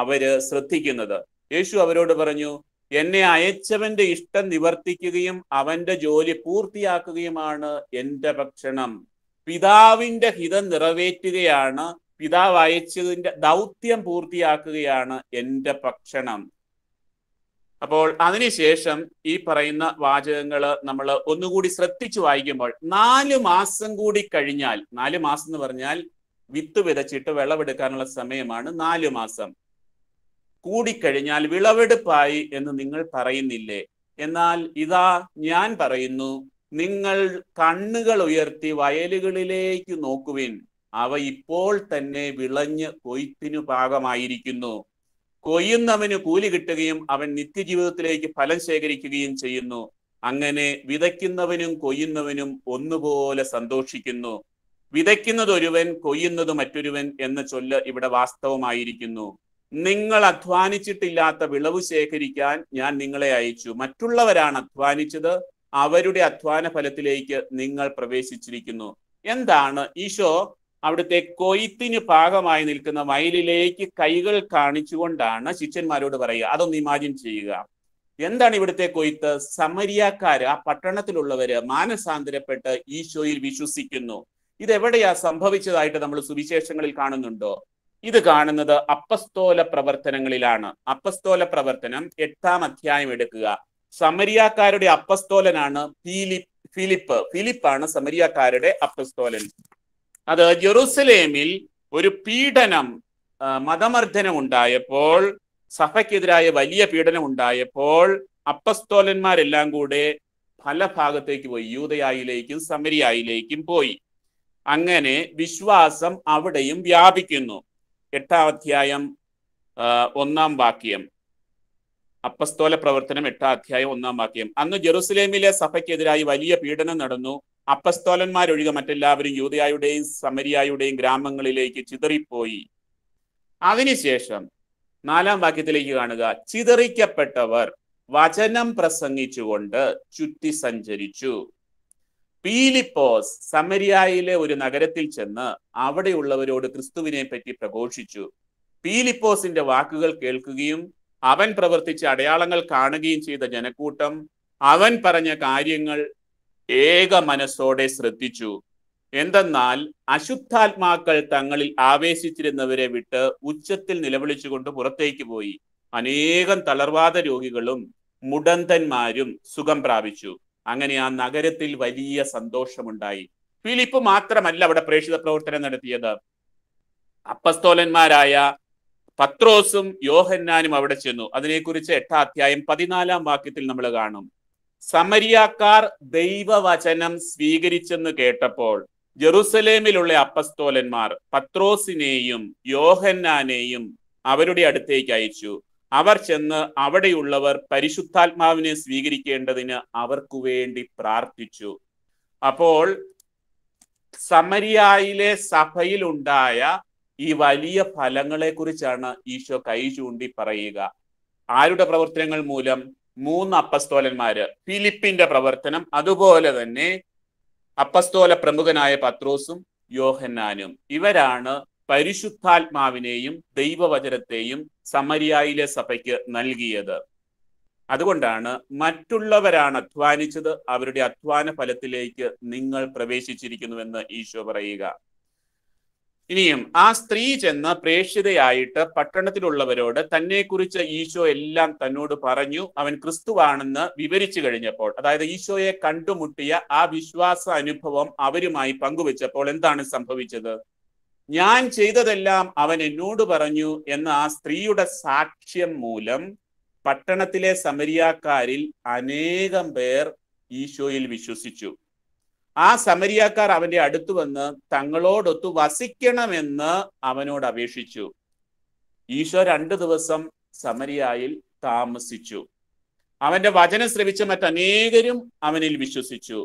അവര് ശ്രദ്ധിക്കുന്നത് യേശു അവരോട് പറഞ്ഞു എന്നെ അയച്ചവന്റെ ഇഷ്ടം നിവർത്തിക്കുകയും അവന്റെ ജോലി പൂർത്തിയാക്കുകയുമാണ് എൻ്റെ ഭക്ഷണം പിതാവിന്റെ ഹിതം നിറവേറ്റുകയാണ് പിതാവ് അയച്ചതിന്റെ ദൗത്യം പൂർത്തിയാക്കുകയാണ് എൻ്റെ ഭക്ഷണം അപ്പോൾ അതിനുശേഷം ഈ പറയുന്ന വാചകങ്ങൾ നമ്മൾ ഒന്നുകൂടി ശ്രദ്ധിച്ചു വായിക്കുമ്പോൾ നാല് മാസം കൂടി കഴിഞ്ഞാൽ നാല് മാസം എന്ന് പറഞ്ഞാൽ വിത്ത് വിതച്ചിട്ട് വിളവെടുക്കാനുള്ള സമയമാണ് നാല് മാസം കൂടിക്കഴിഞ്ഞാൽ വിളവെടുപ്പായി എന്ന് നിങ്ങൾ പറയുന്നില്ലേ എന്നാൽ ഇതാ ഞാൻ പറയുന്നു നിങ്ങൾ കണ്ണുകൾ ഉയർത്തി വയലുകളിലേക്ക് നോക്കുവിൻ അവ ഇപ്പോൾ തന്നെ വിളഞ്ഞ് കൊയ്ത്തിനു പാകമായിരിക്കുന്നു കൊയ്യുന്നവന് കൂലി കിട്ടുകയും അവൻ നിത്യജീവിതത്തിലേക്ക് ഫലം ശേഖരിക്കുകയും ചെയ്യുന്നു അങ്ങനെ വിതയ്ക്കുന്നവനും കൊയ്യുന്നവനും ഒന്നുപോലെ സന്തോഷിക്കുന്നു വിതയ്ക്കുന്നത് ഒരുവൻ കൊയ്യുന്നത് മറ്റൊരുവൻ എന്ന ചൊല്ല് ഇവിടെ വാസ്തവമായിരിക്കുന്നു നിങ്ങൾ അധ്വാനിച്ചിട്ടില്ലാത്ത വിളവ് ശേഖരിക്കാൻ ഞാൻ നിങ്ങളെ അയച്ചു മറ്റുള്ളവരാണ് അധ്വാനിച്ചത് അവരുടെ അധ്വാന ഫലത്തിലേക്ക് നിങ്ങൾ പ്രവേശിച്ചിരിക്കുന്നു എന്താണ് ഈശോ അവിടുത്തെ കൊയ്ത്തിന് ഭാഗമായി നിൽക്കുന്ന മയിലിലേക്ക് കൈകൾ കാണിച്ചുകൊണ്ടാണ് ശിഷ്യന്മാരോട് പറയുക അതൊന്ന് ഇമാജിൻ ചെയ്യുക എന്താണ് ഇവിടുത്തെ കൊയ്ത്ത് സമരിയാക്കാർ ആ പട്ടണത്തിലുള്ളവര് മാനസാന്തരപ്പെട്ട് ഈശോയിൽ വിശ്വസിക്കുന്നു ഇതെവിടെയാ സംഭവിച്ചതായിട്ട് നമ്മൾ സുവിശേഷങ്ങളിൽ കാണുന്നുണ്ടോ ഇത് കാണുന്നത് അപ്പസ്തോല പ്രവർത്തനങ്ങളിലാണ് അപ്പസ്തോല പ്രവർത്തനം എട്ടാം അധ്യായം എടുക്കുക സമരിയാക്കാരുടെ അപ്പസ്തോലനാണ് ഫിലിപ്പ് ഫിലിപ്പ് ഫിലിപ്പാണ് സമരിയാക്കാരുടെ അപ്പസ്തോലൻ അത് ജെറുസലേമിൽ ഒരു പീഡനം മതമർദ്ദനം ഉണ്ടായപ്പോൾ സഭയ്ക്കെതിരായ വലിയ പീഡനം ഉണ്ടായപ്പോൾ അപ്പസ്തോലന്മാരെല്ലാം കൂടെ പല ഭാഗത്തേക്ക് പോയി യൂതയായിലേക്കും സമരിയായിലേക്കും പോയി അങ്ങനെ വിശ്വാസം അവിടെയും വ്യാപിക്കുന്നു എട്ടാം അധ്യായം ഒന്നാം വാക്യം അപ്പസ്തോല പ്രവർത്തനം എട്ടാം അധ്യായം ഒന്നാം വാക്യം അന്ന് ജെറുസലേമിലെ സഭയ്ക്കെതിരായി വലിയ പീഡനം നടന്നു അപ്പസ്തോലന്മാരൊഴികെ മറ്റെല്ലാവരും യൂതയായുടെയും സമരിയായുടെയും ഗ്രാമങ്ങളിലേക്ക് ചിതറിപ്പോയി അതിനുശേഷം നാലാം വാക്യത്തിലേക്ക് കാണുക ചിതറിക്കപ്പെട്ടവർ വചനം പ്രസംഗിച്ചുകൊണ്ട് ചുറ്റി സഞ്ചരിച്ചു പീലിപ്പോസ് സമരിയായിലെ ഒരു നഗരത്തിൽ ചെന്ന് അവിടെയുള്ളവരോട് ക്രിസ്തുവിനെ പറ്റി പ്രഘോഷിച്ചു പീലിപ്പോസിന്റെ വാക്കുകൾ കേൾക്കുകയും അവൻ പ്രവർത്തിച്ച അടയാളങ്ങൾ കാണുകയും ചെയ്ത ജനക്കൂട്ടം അവൻ പറഞ്ഞ കാര്യങ്ങൾ ഏക മനസ്സോടെ ശ്രദ്ധിച്ചു എന്തെന്നാൽ അശുദ്ധാത്മാക്കൾ തങ്ങളിൽ ആവേശിച്ചിരുന്നവരെ വിട്ട് ഉച്ചത്തിൽ നിലവിളിച്ചുകൊണ്ട് പുറത്തേക്ക് പോയി അനേകം തളർവാദ രോഗികളും മുടന്തന്മാരും സുഖം പ്രാപിച്ചു അങ്ങനെ ആ നഗരത്തിൽ വലിയ സന്തോഷമുണ്ടായി ഫിലിപ്പ് മാത്രമല്ല അവിടെ പ്രേക്ഷിത പ്രവർത്തനം നടത്തിയത് അപ്പസ്തോലന്മാരായ പത്രോസും യോഹന്നാനും അവിടെ ചെന്നു അതിനെക്കുറിച്ച് എട്ടാം അധ്യായം പതിനാലാം വാക്യത്തിൽ നമ്മൾ കാണും സമരിയാക്കാർ ദൈവവചനം സ്വീകരിച്ചെന്ന് കേട്ടപ്പോൾ ജെറുസലേമിലുള്ള അപ്പസ്തോലന്മാർ പത്രോസിനെയും യോഹന്നാനെയും അവരുടെ അടുത്തേക്ക് അയച്ചു അവർ ചെന്ന് അവിടെയുള്ളവർ പരിശുദ്ധാത്മാവിനെ സ്വീകരിക്കേണ്ടതിന് അവർക്കു വേണ്ടി പ്രാർത്ഥിച്ചു അപ്പോൾ സമരിയായിലെ സഭയിലുണ്ടായ ഈ വലിയ ഫലങ്ങളെ കുറിച്ചാണ് ഈശോ കൈ ചൂണ്ടി പറയുക ആരുടെ പ്രവർത്തനങ്ങൾ മൂലം മൂന്ന് അപ്പസ്തോലന്മാര് ഫിലിപ്പിന്റെ പ്രവർത്തനം അതുപോലെ തന്നെ അപ്പസ്തോല പ്രമുഖനായ പത്രോസും യോഹന്നാനും ഇവരാണ് പരിശുദ്ധാത്മാവിനെയും ദൈവവചനത്തെയും സമരിയായിലെ സഭയ്ക്ക് നൽകിയത് അതുകൊണ്ടാണ് മറ്റുള്ളവരാണ് അധ്വാനിച്ചത് അവരുടെ അധ്വാന ഫലത്തിലേക്ക് നിങ്ങൾ പ്രവേശിച്ചിരിക്കുന്നുവെന്ന് ഈശോ പറയുക ഇനിയും ആ സ്ത്രീ ചെന്ന് പ്രേക്ഷിതയായിട്ട് പട്ടണത്തിലുള്ളവരോട് തന്നെക്കുറിച്ച് ഈശോ എല്ലാം തന്നോട് പറഞ്ഞു അവൻ ക്രിസ്തുവാണെന്ന് വിവരിച്ചു കഴിഞ്ഞപ്പോൾ അതായത് ഈശോയെ കണ്ടുമുട്ടിയ ആ വിശ്വാസ അനുഭവം അവരുമായി പങ്കുവെച്ചപ്പോൾ എന്താണ് സംഭവിച്ചത് ഞാൻ ചെയ്തതെല്ലാം അവൻ എന്നോട് പറഞ്ഞു എന്ന ആ സ്ത്രീയുടെ സാക്ഷ്യം മൂലം പട്ടണത്തിലെ സമരിയാക്കാരിൽ അനേകം പേർ ഈശോയിൽ വിശ്വസിച്ചു ആ സമരിയാക്കാർ അവന്റെ അടുത്ത് വന്ന് തങ്ങളോടൊത്ത് വസിക്കണമെന്ന് അവനോട് അപേക്ഷിച്ചു ഈശോ രണ്ടു ദിവസം സമരിയായിൽ താമസിച്ചു അവന്റെ വചനം ശ്രവിച്ച മറ്റനേകരും അവനിൽ വിശ്വസിച്ചു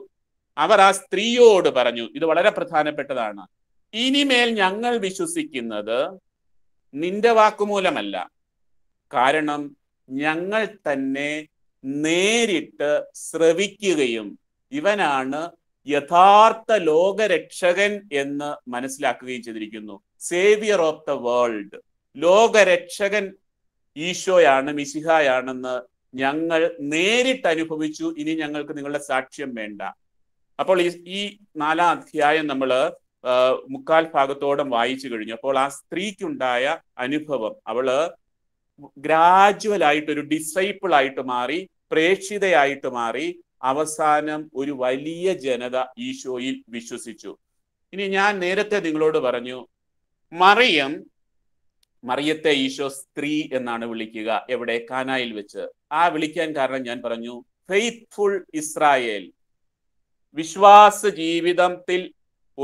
അവർ ആ സ്ത്രീയോട് പറഞ്ഞു ഇത് വളരെ പ്രധാനപ്പെട്ടതാണ് ഇനിമേൽ ഞങ്ങൾ വിശ്വസിക്കുന്നത് നിന്റെ വാക്കുമൂലമല്ല കാരണം ഞങ്ങൾ തന്നെ നേരിട്ട് ശ്രവിക്കുകയും ഇവനാണ് യഥാർത്ഥ ലോകരക്ഷകൻ എന്ന് മനസ്സിലാക്കുകയും ചെയ്തിരിക്കുന്നു സേവിയർ ഓഫ് ദ വേൾഡ് ലോകരക്ഷകൻ ഈശോയാണ് മിശിഹായാണെന്ന് ഞങ്ങൾ നേരിട്ട് അനുഭവിച്ചു ഇനി ഞങ്ങൾക്ക് നിങ്ങളുടെ സാക്ഷ്യം വേണ്ട അപ്പോൾ ഈ നാലാം അധ്യായം നമ്മൾ മുക്കാൽ ഭാഗത്തോളം വായിച്ചു കഴിഞ്ഞു അപ്പോൾ ആ സ്ത്രീക്കുണ്ടായ അനുഭവം അവള് ഗ്രാജുവൽ ആയിട്ട് ഒരു ഡിസൈപ്പിൾ ആയിട്ട് മാറി പ്രേക്ഷിതയായിട്ട് മാറി അവസാനം ഒരു വലിയ ജനത ഈശോയിൽ വിശ്വസിച്ചു ഇനി ഞാൻ നേരത്തെ നിങ്ങളോട് പറഞ്ഞു മറിയം മറിയത്തെ ഈശോ സ്ത്രീ എന്നാണ് വിളിക്കുക എവിടെ കാനായിൽ വെച്ച് ആ വിളിക്കാൻ കാരണം ഞാൻ പറഞ്ഞു ഫെയ്ത്ത്ഫുൾ ഇസ്രായേൽ വിശ്വാസ ജീവിതത്തിൽ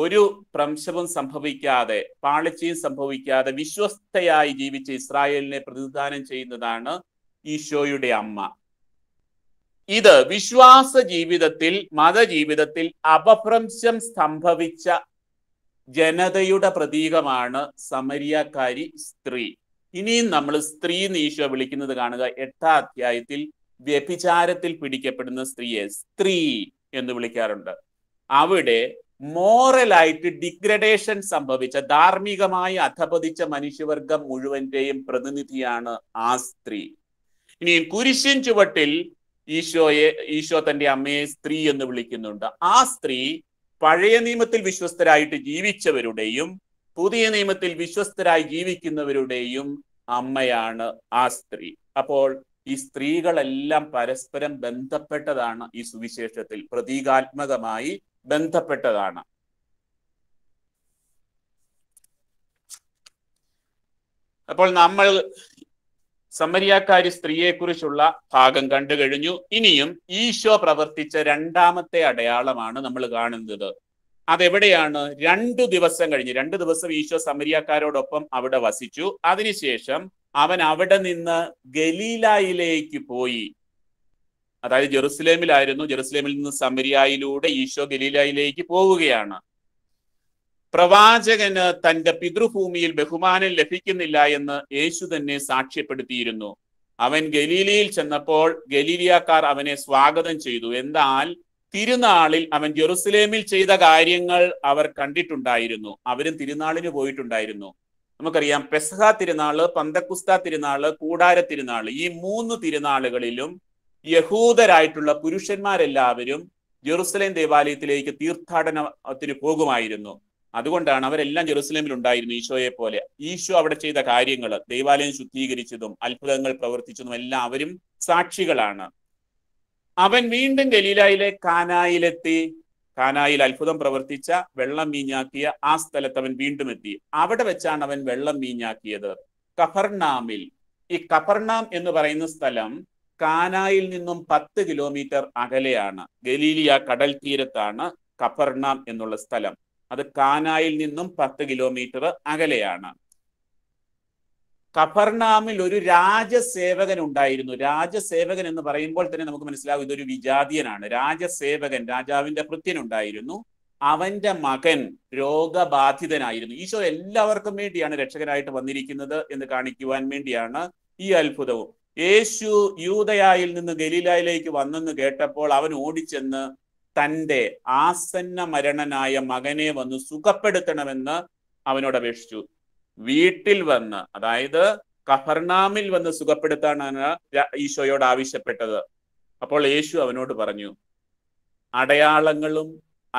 ഒരു പ്രംശവും സംഭവിക്കാതെ പാളിച്ചയും സംഭവിക്കാതെ വിശ്വസ്തയായി ജീവിച്ച ഇസ്രായേലിനെ പ്രതിദാനം ചെയ്യുന്നതാണ് ഈശോയുടെ അമ്മ ഇത് വിശ്വാസ ജീവിതത്തിൽ മതജീവിതത്തിൽ അപഭ്രംശം സംഭവിച്ച ജനതയുടെ പ്രതീകമാണ് സമരിയക്കാരി സ്ത്രീ ഇനിയും നമ്മൾ സ്ത്രീ നീശ വിളിക്കുന്നത് കാണുക എട്ടാം അധ്യായത്തിൽ വ്യഭിചാരത്തിൽ പിടിക്കപ്പെടുന്ന സ്ത്രീയെ സ്ത്രീ എന്ന് വിളിക്കാറുണ്ട് അവിടെ മോറലായിട്ട് ഡിഗ്രഡേഷൻ സംഭവിച്ച ധാർമ്മികമായി അധപതിച്ച മനുഷ്യവർഗം മുഴുവന്റെയും പ്രതിനിധിയാണ് ആ സ്ത്രീ ഇനിയും കുരിശിൻ ചുവട്ടിൽ ഈശോയെ ഈശോ തന്റെ അമ്മയെ സ്ത്രീ എന്ന് വിളിക്കുന്നുണ്ട് ആ സ്ത്രീ പഴയ നിയമത്തിൽ വിശ്വസ്തരായിട്ട് ജീവിച്ചവരുടെയും പുതിയ നിയമത്തിൽ വിശ്വസ്തരായി ജീവിക്കുന്നവരുടെയും അമ്മയാണ് ആ സ്ത്രീ അപ്പോൾ ഈ സ്ത്രീകളെല്ലാം പരസ്പരം ബന്ധപ്പെട്ടതാണ് ഈ സുവിശേഷത്തിൽ പ്രതീകാത്മകമായി ബന്ധപ്പെട്ടതാണ് അപ്പോൾ നമ്മൾ സമരിയാക്കാരി സ്ത്രീയെക്കുറിച്ചുള്ള ഭാഗം കണ്ടു കഴിഞ്ഞു ഇനിയും ഈശോ പ്രവർത്തിച്ച രണ്ടാമത്തെ അടയാളമാണ് നമ്മൾ കാണുന്നത് അതെവിടെയാണ് രണ്ടു ദിവസം കഴിഞ്ഞ് രണ്ടു ദിവസം ഈശോ സമരിയാക്കാരോടൊപ്പം അവിടെ വസിച്ചു അതിനുശേഷം അവൻ അവിടെ നിന്ന് ഗലീലായിലേക്ക് പോയി അതായത് ജെറുസലേമിലായിരുന്നു ജെറുസലേമിൽ നിന്ന് സമരിയായിലൂടെ ഈശോ ഗലീലായിലേക്ക് പോവുകയാണ് പ്രവാചകന് തന്റെ പിതൃഭൂമിയിൽ ബഹുമാനം ലഭിക്കുന്നില്ല എന്ന് യേശു തന്നെ സാക്ഷ്യപ്പെടുത്തിയിരുന്നു അവൻ ഗലീലയിൽ ചെന്നപ്പോൾ ഗലീലിയക്കാർ അവനെ സ്വാഗതം ചെയ്തു എന്നാൽ തിരുനാളിൽ അവൻ ജെറുസലേമിൽ ചെയ്ത കാര്യങ്ങൾ അവർ കണ്ടിട്ടുണ്ടായിരുന്നു അവരും തിരുനാളിന് പോയിട്ടുണ്ടായിരുന്നു നമുക്കറിയാം പെസഹ തിരുനാള് പന്തക്കുസ്ത തിരുനാള് കൂടാര തിരുനാള് ഈ മൂന്ന് തിരുനാളുകളിലും യഹൂദരായിട്ടുള്ള പുരുഷന്മാരെല്ലാവരും ജെറുസലേം ദേവാലയത്തിലേക്ക് തീർത്ഥാടനത്തിന് പോകുമായിരുന്നു അതുകൊണ്ടാണ് അവരെല്ലാം ജെറുസലേമിൽ ഉണ്ടായിരുന്നു ഈശോയെ പോലെ ഈശോ അവിടെ ചെയ്ത കാര്യങ്ങൾ ദൈവാലയം ശുദ്ധീകരിച്ചതും അത്ഭുതങ്ങൾ പ്രവർത്തിച്ചതും എല്ലാം അവരും സാക്ഷികളാണ് അവൻ വീണ്ടും ഗലീലയിലെ കാനായിലെത്തി കാനായിൽ അത്ഭുതം പ്രവർത്തിച്ച വെള്ളം വീഞ്ഞാക്കിയ ആ സ്ഥലത്ത് അവൻ വീണ്ടും എത്തി അവിടെ വെച്ചാണ് അവൻ വെള്ളം വീഞ്ഞാക്കിയത് കഫർനാമിൽ ഈ കഫർണാം എന്ന് പറയുന്ന സ്ഥലം കാനായിൽ നിന്നും പത്ത് കിലോമീറ്റർ അകലെയാണ് ഗലീലിയ കടൽ തീരത്താണ് കഫർണാം എന്നുള്ള സ്ഥലം അത് കാനായിൽ നിന്നും പത്ത് കിലോമീറ്റർ അകലെയാണ് കഫർനാമിൽ ഒരു രാജസേവകൻ ഉണ്ടായിരുന്നു രാജസേവകൻ എന്ന് പറയുമ്പോൾ തന്നെ നമുക്ക് മനസ്സിലാവും ഇതൊരു വിജാതിയനാണ് രാജസേവകൻ രാജാവിന്റെ ഉണ്ടായിരുന്നു അവന്റെ മകൻ രോഗബാധിതനായിരുന്നു ഈശോ എല്ലാവർക്കും വേണ്ടിയാണ് രക്ഷകനായിട്ട് വന്നിരിക്കുന്നത് എന്ന് കാണിക്കുവാൻ വേണ്ടിയാണ് ഈ അത്ഭുതവും യേശു യൂതയായിൽ നിന്ന് ഗലീലായിലേക്ക് വന്നെന്ന് കേട്ടപ്പോൾ അവൻ ഓടിച്ചെന്ന് തൻ്റെ ആസന്ന മരണനായ മകനെ വന്ന് സുഖപ്പെടുത്തണമെന്ന് അവനോട് അപേക്ഷിച്ചു വീട്ടിൽ വന്ന് അതായത് കഫർണാമിൽ വന്ന് സുഖപ്പെടുത്താനാണ് ഈശോയോട് ആവശ്യപ്പെട്ടത് അപ്പോൾ യേശു അവനോട് പറഞ്ഞു അടയാളങ്ങളും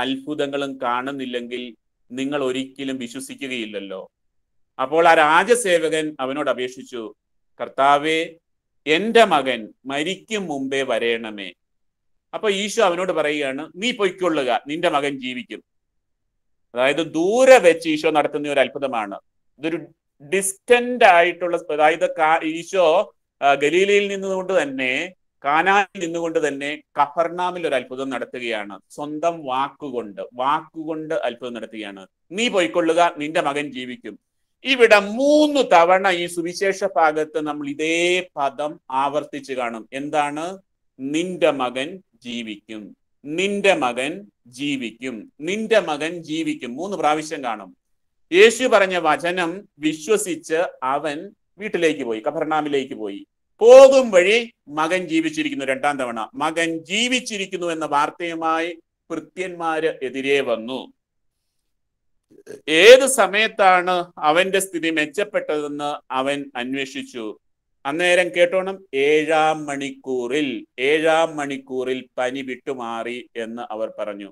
അത്ഭുതങ്ങളും കാണുന്നില്ലെങ്കിൽ നിങ്ങൾ ഒരിക്കലും വിശ്വസിക്കുകയില്ലല്ലോ അപ്പോൾ ആ രാജസേവകൻ അവനോട് അപേക്ഷിച്ചു കർത്താവെ എൻ്റെ മകൻ മരിക്കും മുമ്പേ വരേണമേ അപ്പൊ ഈശോ അവനോട് പറയുകയാണ് നീ പൊയ്ക്കൊള്ളുക നിന്റെ മകൻ ജീവിക്കും അതായത് ദൂരെ വെച്ച് ഈശോ നടത്തുന്ന ഒരു അത്ഭുതമാണ് ഇതൊരു ഡിസ്റ്റന്റ് ആയിട്ടുള്ള അതായത് ഈശോ ഗലീലയിൽ നിന്നുകൊണ്ട് തന്നെ കാനാനിൽ നിന്നുകൊണ്ട് തന്നെ കഫർണാമിൽ ഒരു അത്ഭുതം നടത്തുകയാണ് സ്വന്തം വാക്കുകൊണ്ട് വാക്കുകൊണ്ട് അത്ഭുതം നടത്തുകയാണ് നീ പൊയ്ക്കൊള്ളുക നിന്റെ മകൻ ജീവിക്കും ഇവിടെ മൂന്ന് തവണ ഈ സുവിശേഷ ഭാഗത്ത് നമ്മൾ ഇതേ പദം ആവർത്തിച്ച് കാണും എന്താണ് നിന്റെ മകൻ ജീവിക്കും നിന്റെ മകൻ ജീവിക്കും നിന്റെ മകൻ ജീവിക്കും മൂന്ന് പ്രാവശ്യം കാണും യേശു പറഞ്ഞ വചനം വിശ്വസിച്ച് അവൻ വീട്ടിലേക്ക് പോയി കഫർണാമിലേക്ക് പോയി പോകും വഴി മകൻ ജീവിച്ചിരിക്കുന്നു രണ്ടാം തവണ മകൻ ജീവിച്ചിരിക്കുന്നു എന്ന വാർത്തയുമായി കൃത്യന്മാര് എതിരെ വന്നു ഏത് സമയത്താണ് അവന്റെ സ്ഥിതി മെച്ചപ്പെട്ടതെന്ന് അവൻ അന്വേഷിച്ചു അന്നേരം കേട്ടോണം ഏഴാം മണിക്കൂറിൽ ഏഴാം മണിക്കൂറിൽ പനി വിട്ടുമാറി എന്ന് അവർ പറഞ്ഞു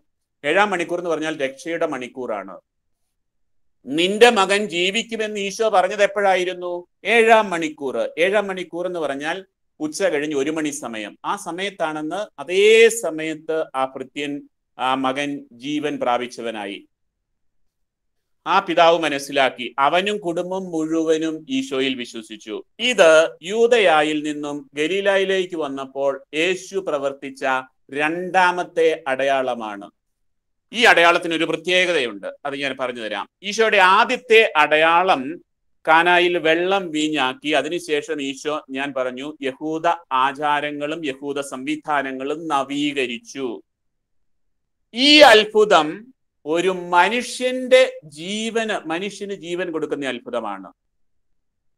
ഏഴാം മണിക്കൂർ എന്ന് പറഞ്ഞാൽ രക്ഷയുടെ മണിക്കൂറാണ് നിന്റെ മകൻ ജീവിക്കുമെന്ന് ഈശോ പറഞ്ഞത് എപ്പോഴായിരുന്നു ഏഴാം മണിക്കൂർ ഏഴാം മണിക്കൂർ എന്ന് പറഞ്ഞാൽ ഉച്ച കഴിഞ്ഞ് ഒരു മണി സമയം ആ സമയത്താണെന്ന് അതേ സമയത്ത് ആ കൃത്യൻ ആ മകൻ ജീവൻ പ്രാപിച്ചവനായി ആ പിതാവ് മനസ്സിലാക്കി അവനും കുടുംബം മുഴുവനും ഈശോയിൽ വിശ്വസിച്ചു ഇത് യൂതയായിൽ നിന്നും ഗലീലായിലേക്ക് വന്നപ്പോൾ യേശു പ്രവർത്തിച്ച രണ്ടാമത്തെ അടയാളമാണ് ഈ അടയാളത്തിന് ഒരു പ്രത്യേകതയുണ്ട് അത് ഞാൻ പറഞ്ഞു തരാം ഈശോയുടെ ആദ്യത്തെ അടയാളം കാനായിൽ വെള്ളം വീഞ്ഞാക്കി അതിനുശേഷം ഈശോ ഞാൻ പറഞ്ഞു യഹൂദ ആചാരങ്ങളും യഹൂദ സംവിധാനങ്ങളും നവീകരിച്ചു ഈ അത്ഭുതം ഒരു മനുഷ്യന്റെ ജീവന് മനുഷ്യന് ജീവൻ കൊടുക്കുന്ന അത്ഭുതമാണ്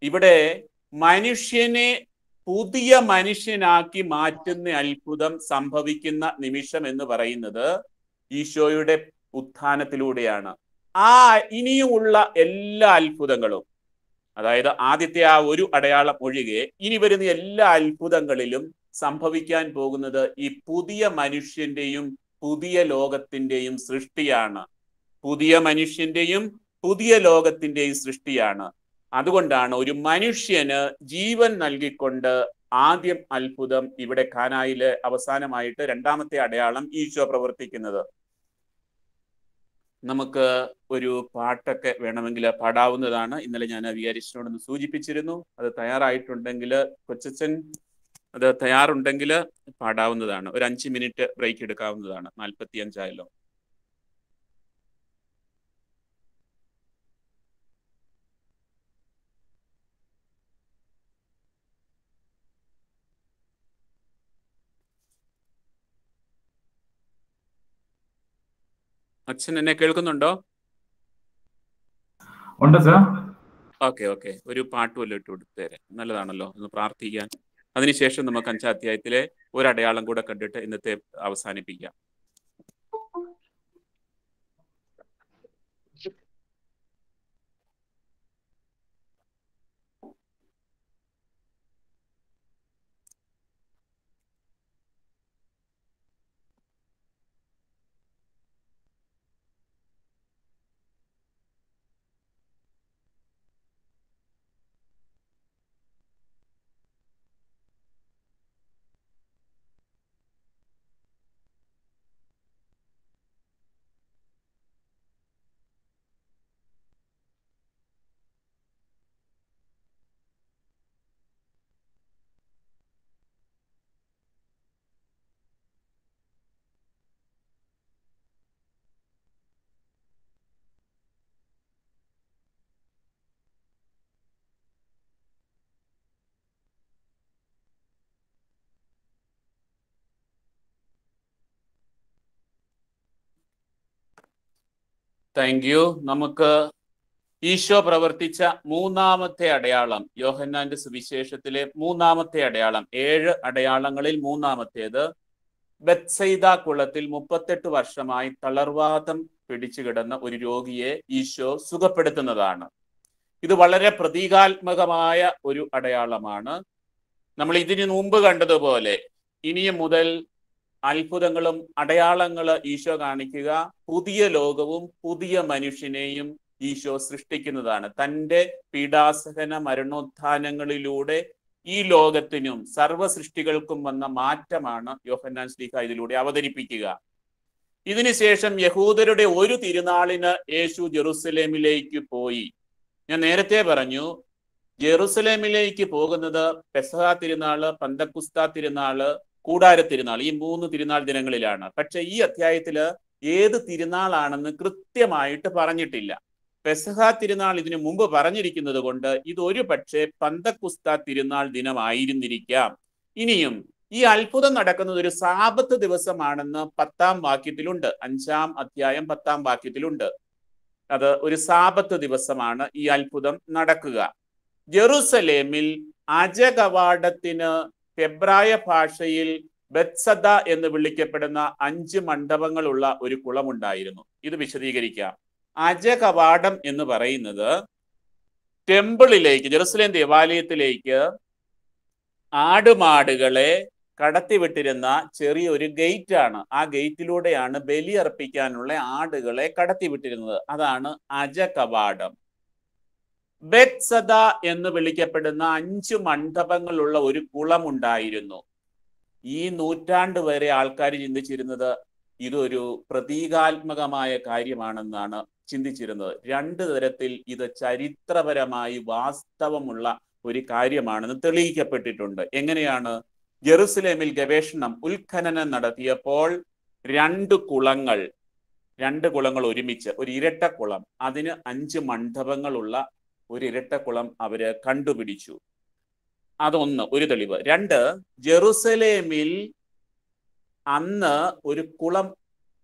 ഇവിടെ മനുഷ്യനെ പുതിയ മനുഷ്യനാക്കി മാറ്റുന്ന അത്ഭുതം സംഭവിക്കുന്ന നിമിഷം എന്ന് പറയുന്നത് ഈശോയുടെ ഉത്ഥാനത്തിലൂടെയാണ് ആ ഇനിയുമുള്ള എല്ലാ അത്ഭുതങ്ങളും അതായത് ആദ്യത്തെ ആ ഒരു അടയാളം ഒഴികെ ഇനി വരുന്ന എല്ലാ അത്ഭുതങ്ങളിലും സംഭവിക്കാൻ പോകുന്നത് ഈ പുതിയ മനുഷ്യന്റെയും പുതിയ ലോകത്തിന്റെയും സൃഷ്ടിയാണ് പുതിയ മനുഷ്യന്റെയും പുതിയ ലോകത്തിൻ്റെയും സൃഷ്ടിയാണ് അതുകൊണ്ടാണ് ഒരു മനുഷ്യന് ജീവൻ നൽകിക്കൊണ്ട് ആദ്യം അത്ഭുതം ഇവിടെ ഖാനായിലെ അവസാനമായിട്ട് രണ്ടാമത്തെ അടയാളം ഈശോ പ്രവർത്തിക്കുന്നത് നമുക്ക് ഒരു പാട്ടൊക്കെ വേണമെങ്കിൽ പാടാവുന്നതാണ് ഇന്നലെ ഞാൻ വികാരിച്ചനോടൊന്ന് സൂചിപ്പിച്ചിരുന്നു അത് തയ്യാറായിട്ടുണ്ടെങ്കിൽ കൊച്ചൻ അത് തയ്യാറുണ്ടെങ്കിൽ പാടാവുന്നതാണ് ഒരു അഞ്ച് മിനിറ്റ് ബ്രേക്ക് എടുക്കാവുന്നതാണ് നാൽപ്പത്തി അഞ്ചായാലോ അച്ഛൻ എന്നെ കേൾക്കുന്നുണ്ടോ ഉണ്ട് സർ ഓക്കെ ഓക്കെ ഒരു പാട്ട് വല്ലോ ഇട്ട് കൊടുത്തേരെ നല്ലതാണല്ലോ ഒന്ന് പ്രാർത്ഥിക്കാൻ അതിനുശേഷം നമുക്ക് അഞ്ചാം അധ്യായത്തിലെ ഒരു അടയാളം കൂടെ കണ്ടിട്ട് ഇന്നത്തെ അവസാനിപ്പിക്കാം താങ്ക് യു നമുക്ക് ഈശോ പ്രവർത്തിച്ച മൂന്നാമത്തെ അടയാളം യോഹന്നാന്റെ സുവിശേഷത്തിലെ മൂന്നാമത്തെ അടയാളം ഏഴ് അടയാളങ്ങളിൽ മൂന്നാമത്തേത് ബത്സൈദ കുളത്തിൽ മുപ്പത്തെട്ട് വർഷമായി തളർവാദം പിടിച്ചു കിടന്ന ഒരു രോഗിയെ ഈശോ സുഖപ്പെടുത്തുന്നതാണ് ഇത് വളരെ പ്രതീകാത്മകമായ ഒരു അടയാളമാണ് നമ്മൾ ഇതിനു മുമ്പ് കണ്ടതുപോലെ ഇനിയും മുതൽ അത്ഭുതങ്ങളും അടയാളങ്ങൾ ഈശോ കാണിക്കുക പുതിയ ലോകവും പുതിയ മനുഷ്യനെയും ഈശോ സൃഷ്ടിക്കുന്നതാണ് തൻ്റെ പീഡാസഹന മരണോത്ഥാനങ്ങളിലൂടെ ഈ ലോകത്തിനും സർവ്വ സൃഷ്ടികൾക്കും വന്ന മാറ്റമാണ് യോഹന്നാൻ ശ്ലീഹ ഇതിലൂടെ അവതരിപ്പിക്കുക ഇതിനുശേഷം യഹൂദരുടെ ഒരു തിരുനാളിന് യേശു ജെറുസലേമിലേക്ക് പോയി ഞാൻ നേരത്തെ പറഞ്ഞു ജെറുസലേമിലേക്ക് പോകുന്നത് പെസഹ തിരുനാള് പന്തക്കുസ്ത തിരുനാള് കൂടാര തിരുനാൾ ഈ മൂന്ന് തിരുനാൾ ദിനങ്ങളിലാണ് പക്ഷെ ഈ അധ്യായത്തിൽ ഏത് തിരുനാളാണെന്ന് കൃത്യമായിട്ട് പറഞ്ഞിട്ടില്ല പെസഹ തിരുനാൾ ഇതിനു മുമ്പ് പറഞ്ഞിരിക്കുന്നത് കൊണ്ട് ഇത് ഒരു പക്ഷേ പന്തക്കുസ്ത തിരുനാൾ ദിനമായിരുന്നിരിക്കാം ഇനിയും ഈ അത്ഭുതം നടക്കുന്നത് ഒരു സാപത്ത് ദിവസമാണെന്ന് പത്താം വാക്യത്തിലുണ്ട് അഞ്ചാം അധ്യായം പത്താം വാക്യത്തിലുണ്ട് അത് ഒരു സാപത്ത് ദിവസമാണ് ഈ അത്ഭുതം നടക്കുക ജെറുസലേമിൽ അജകവാടത്തിന് ഹെബ്രായ ഭാഷയിൽ ബത്സദ എന്ന് വിളിക്കപ്പെടുന്ന അഞ്ച് മണ്ഡപങ്ങളുള്ള ഒരു കുളമുണ്ടായിരുന്നു ഇത് വിശദീകരിക്കാം അജകവാടം എന്ന് പറയുന്നത് ടെമ്പിളിലേക്ക് ജെറുസലേം ദേവാലയത്തിലേക്ക് ആടുമാടുകളെ കടത്തിവിട്ടിരുന്ന ചെറിയൊരു ഗേറ്റ് ആണ് ആ ഗേറ്റിലൂടെയാണ് ബലി അർപ്പിക്കാനുള്ള ആടുകളെ കടത്തിവിട്ടിരുന്നത് അതാണ് അജകവാടം ബെത്സദ എന്ന് വിളിക്കപ്പെടുന്ന അഞ്ച് മണ്ഡപങ്ങളുള്ള ഒരു കുളമുണ്ടായിരുന്നു ഈ നൂറ്റാണ്ട് വരെ ആൾക്കാർ ചിന്തിച്ചിരുന്നത് ഇതൊരു പ്രതീകാത്മകമായ കാര്യമാണെന്നാണ് ചിന്തിച്ചിരുന്നത് രണ്ട് തരത്തിൽ ഇത് ചരിത്രപരമായി വാസ്തവമുള്ള ഒരു കാര്യമാണെന്ന് തെളിയിക്കപ്പെട്ടിട്ടുണ്ട് എങ്ങനെയാണ് ജെറുസലേമിൽ ഗവേഷണം ഉത്ഖനനം നടത്തിയപ്പോൾ രണ്ട് കുളങ്ങൾ രണ്ട് കുളങ്ങൾ ഒരുമിച്ച് ഒരു ഇരട്ട കുളം അതിന് അഞ്ച് മണ്ഡപങ്ങളുള്ള ഒരു ഇരട്ടക്കുളം അവര് കണ്ടുപിടിച്ചു അതൊന്ന് ഒരു തെളിവ് രണ്ട് ജെറുസലേമിൽ അന്ന് ഒരു കുളം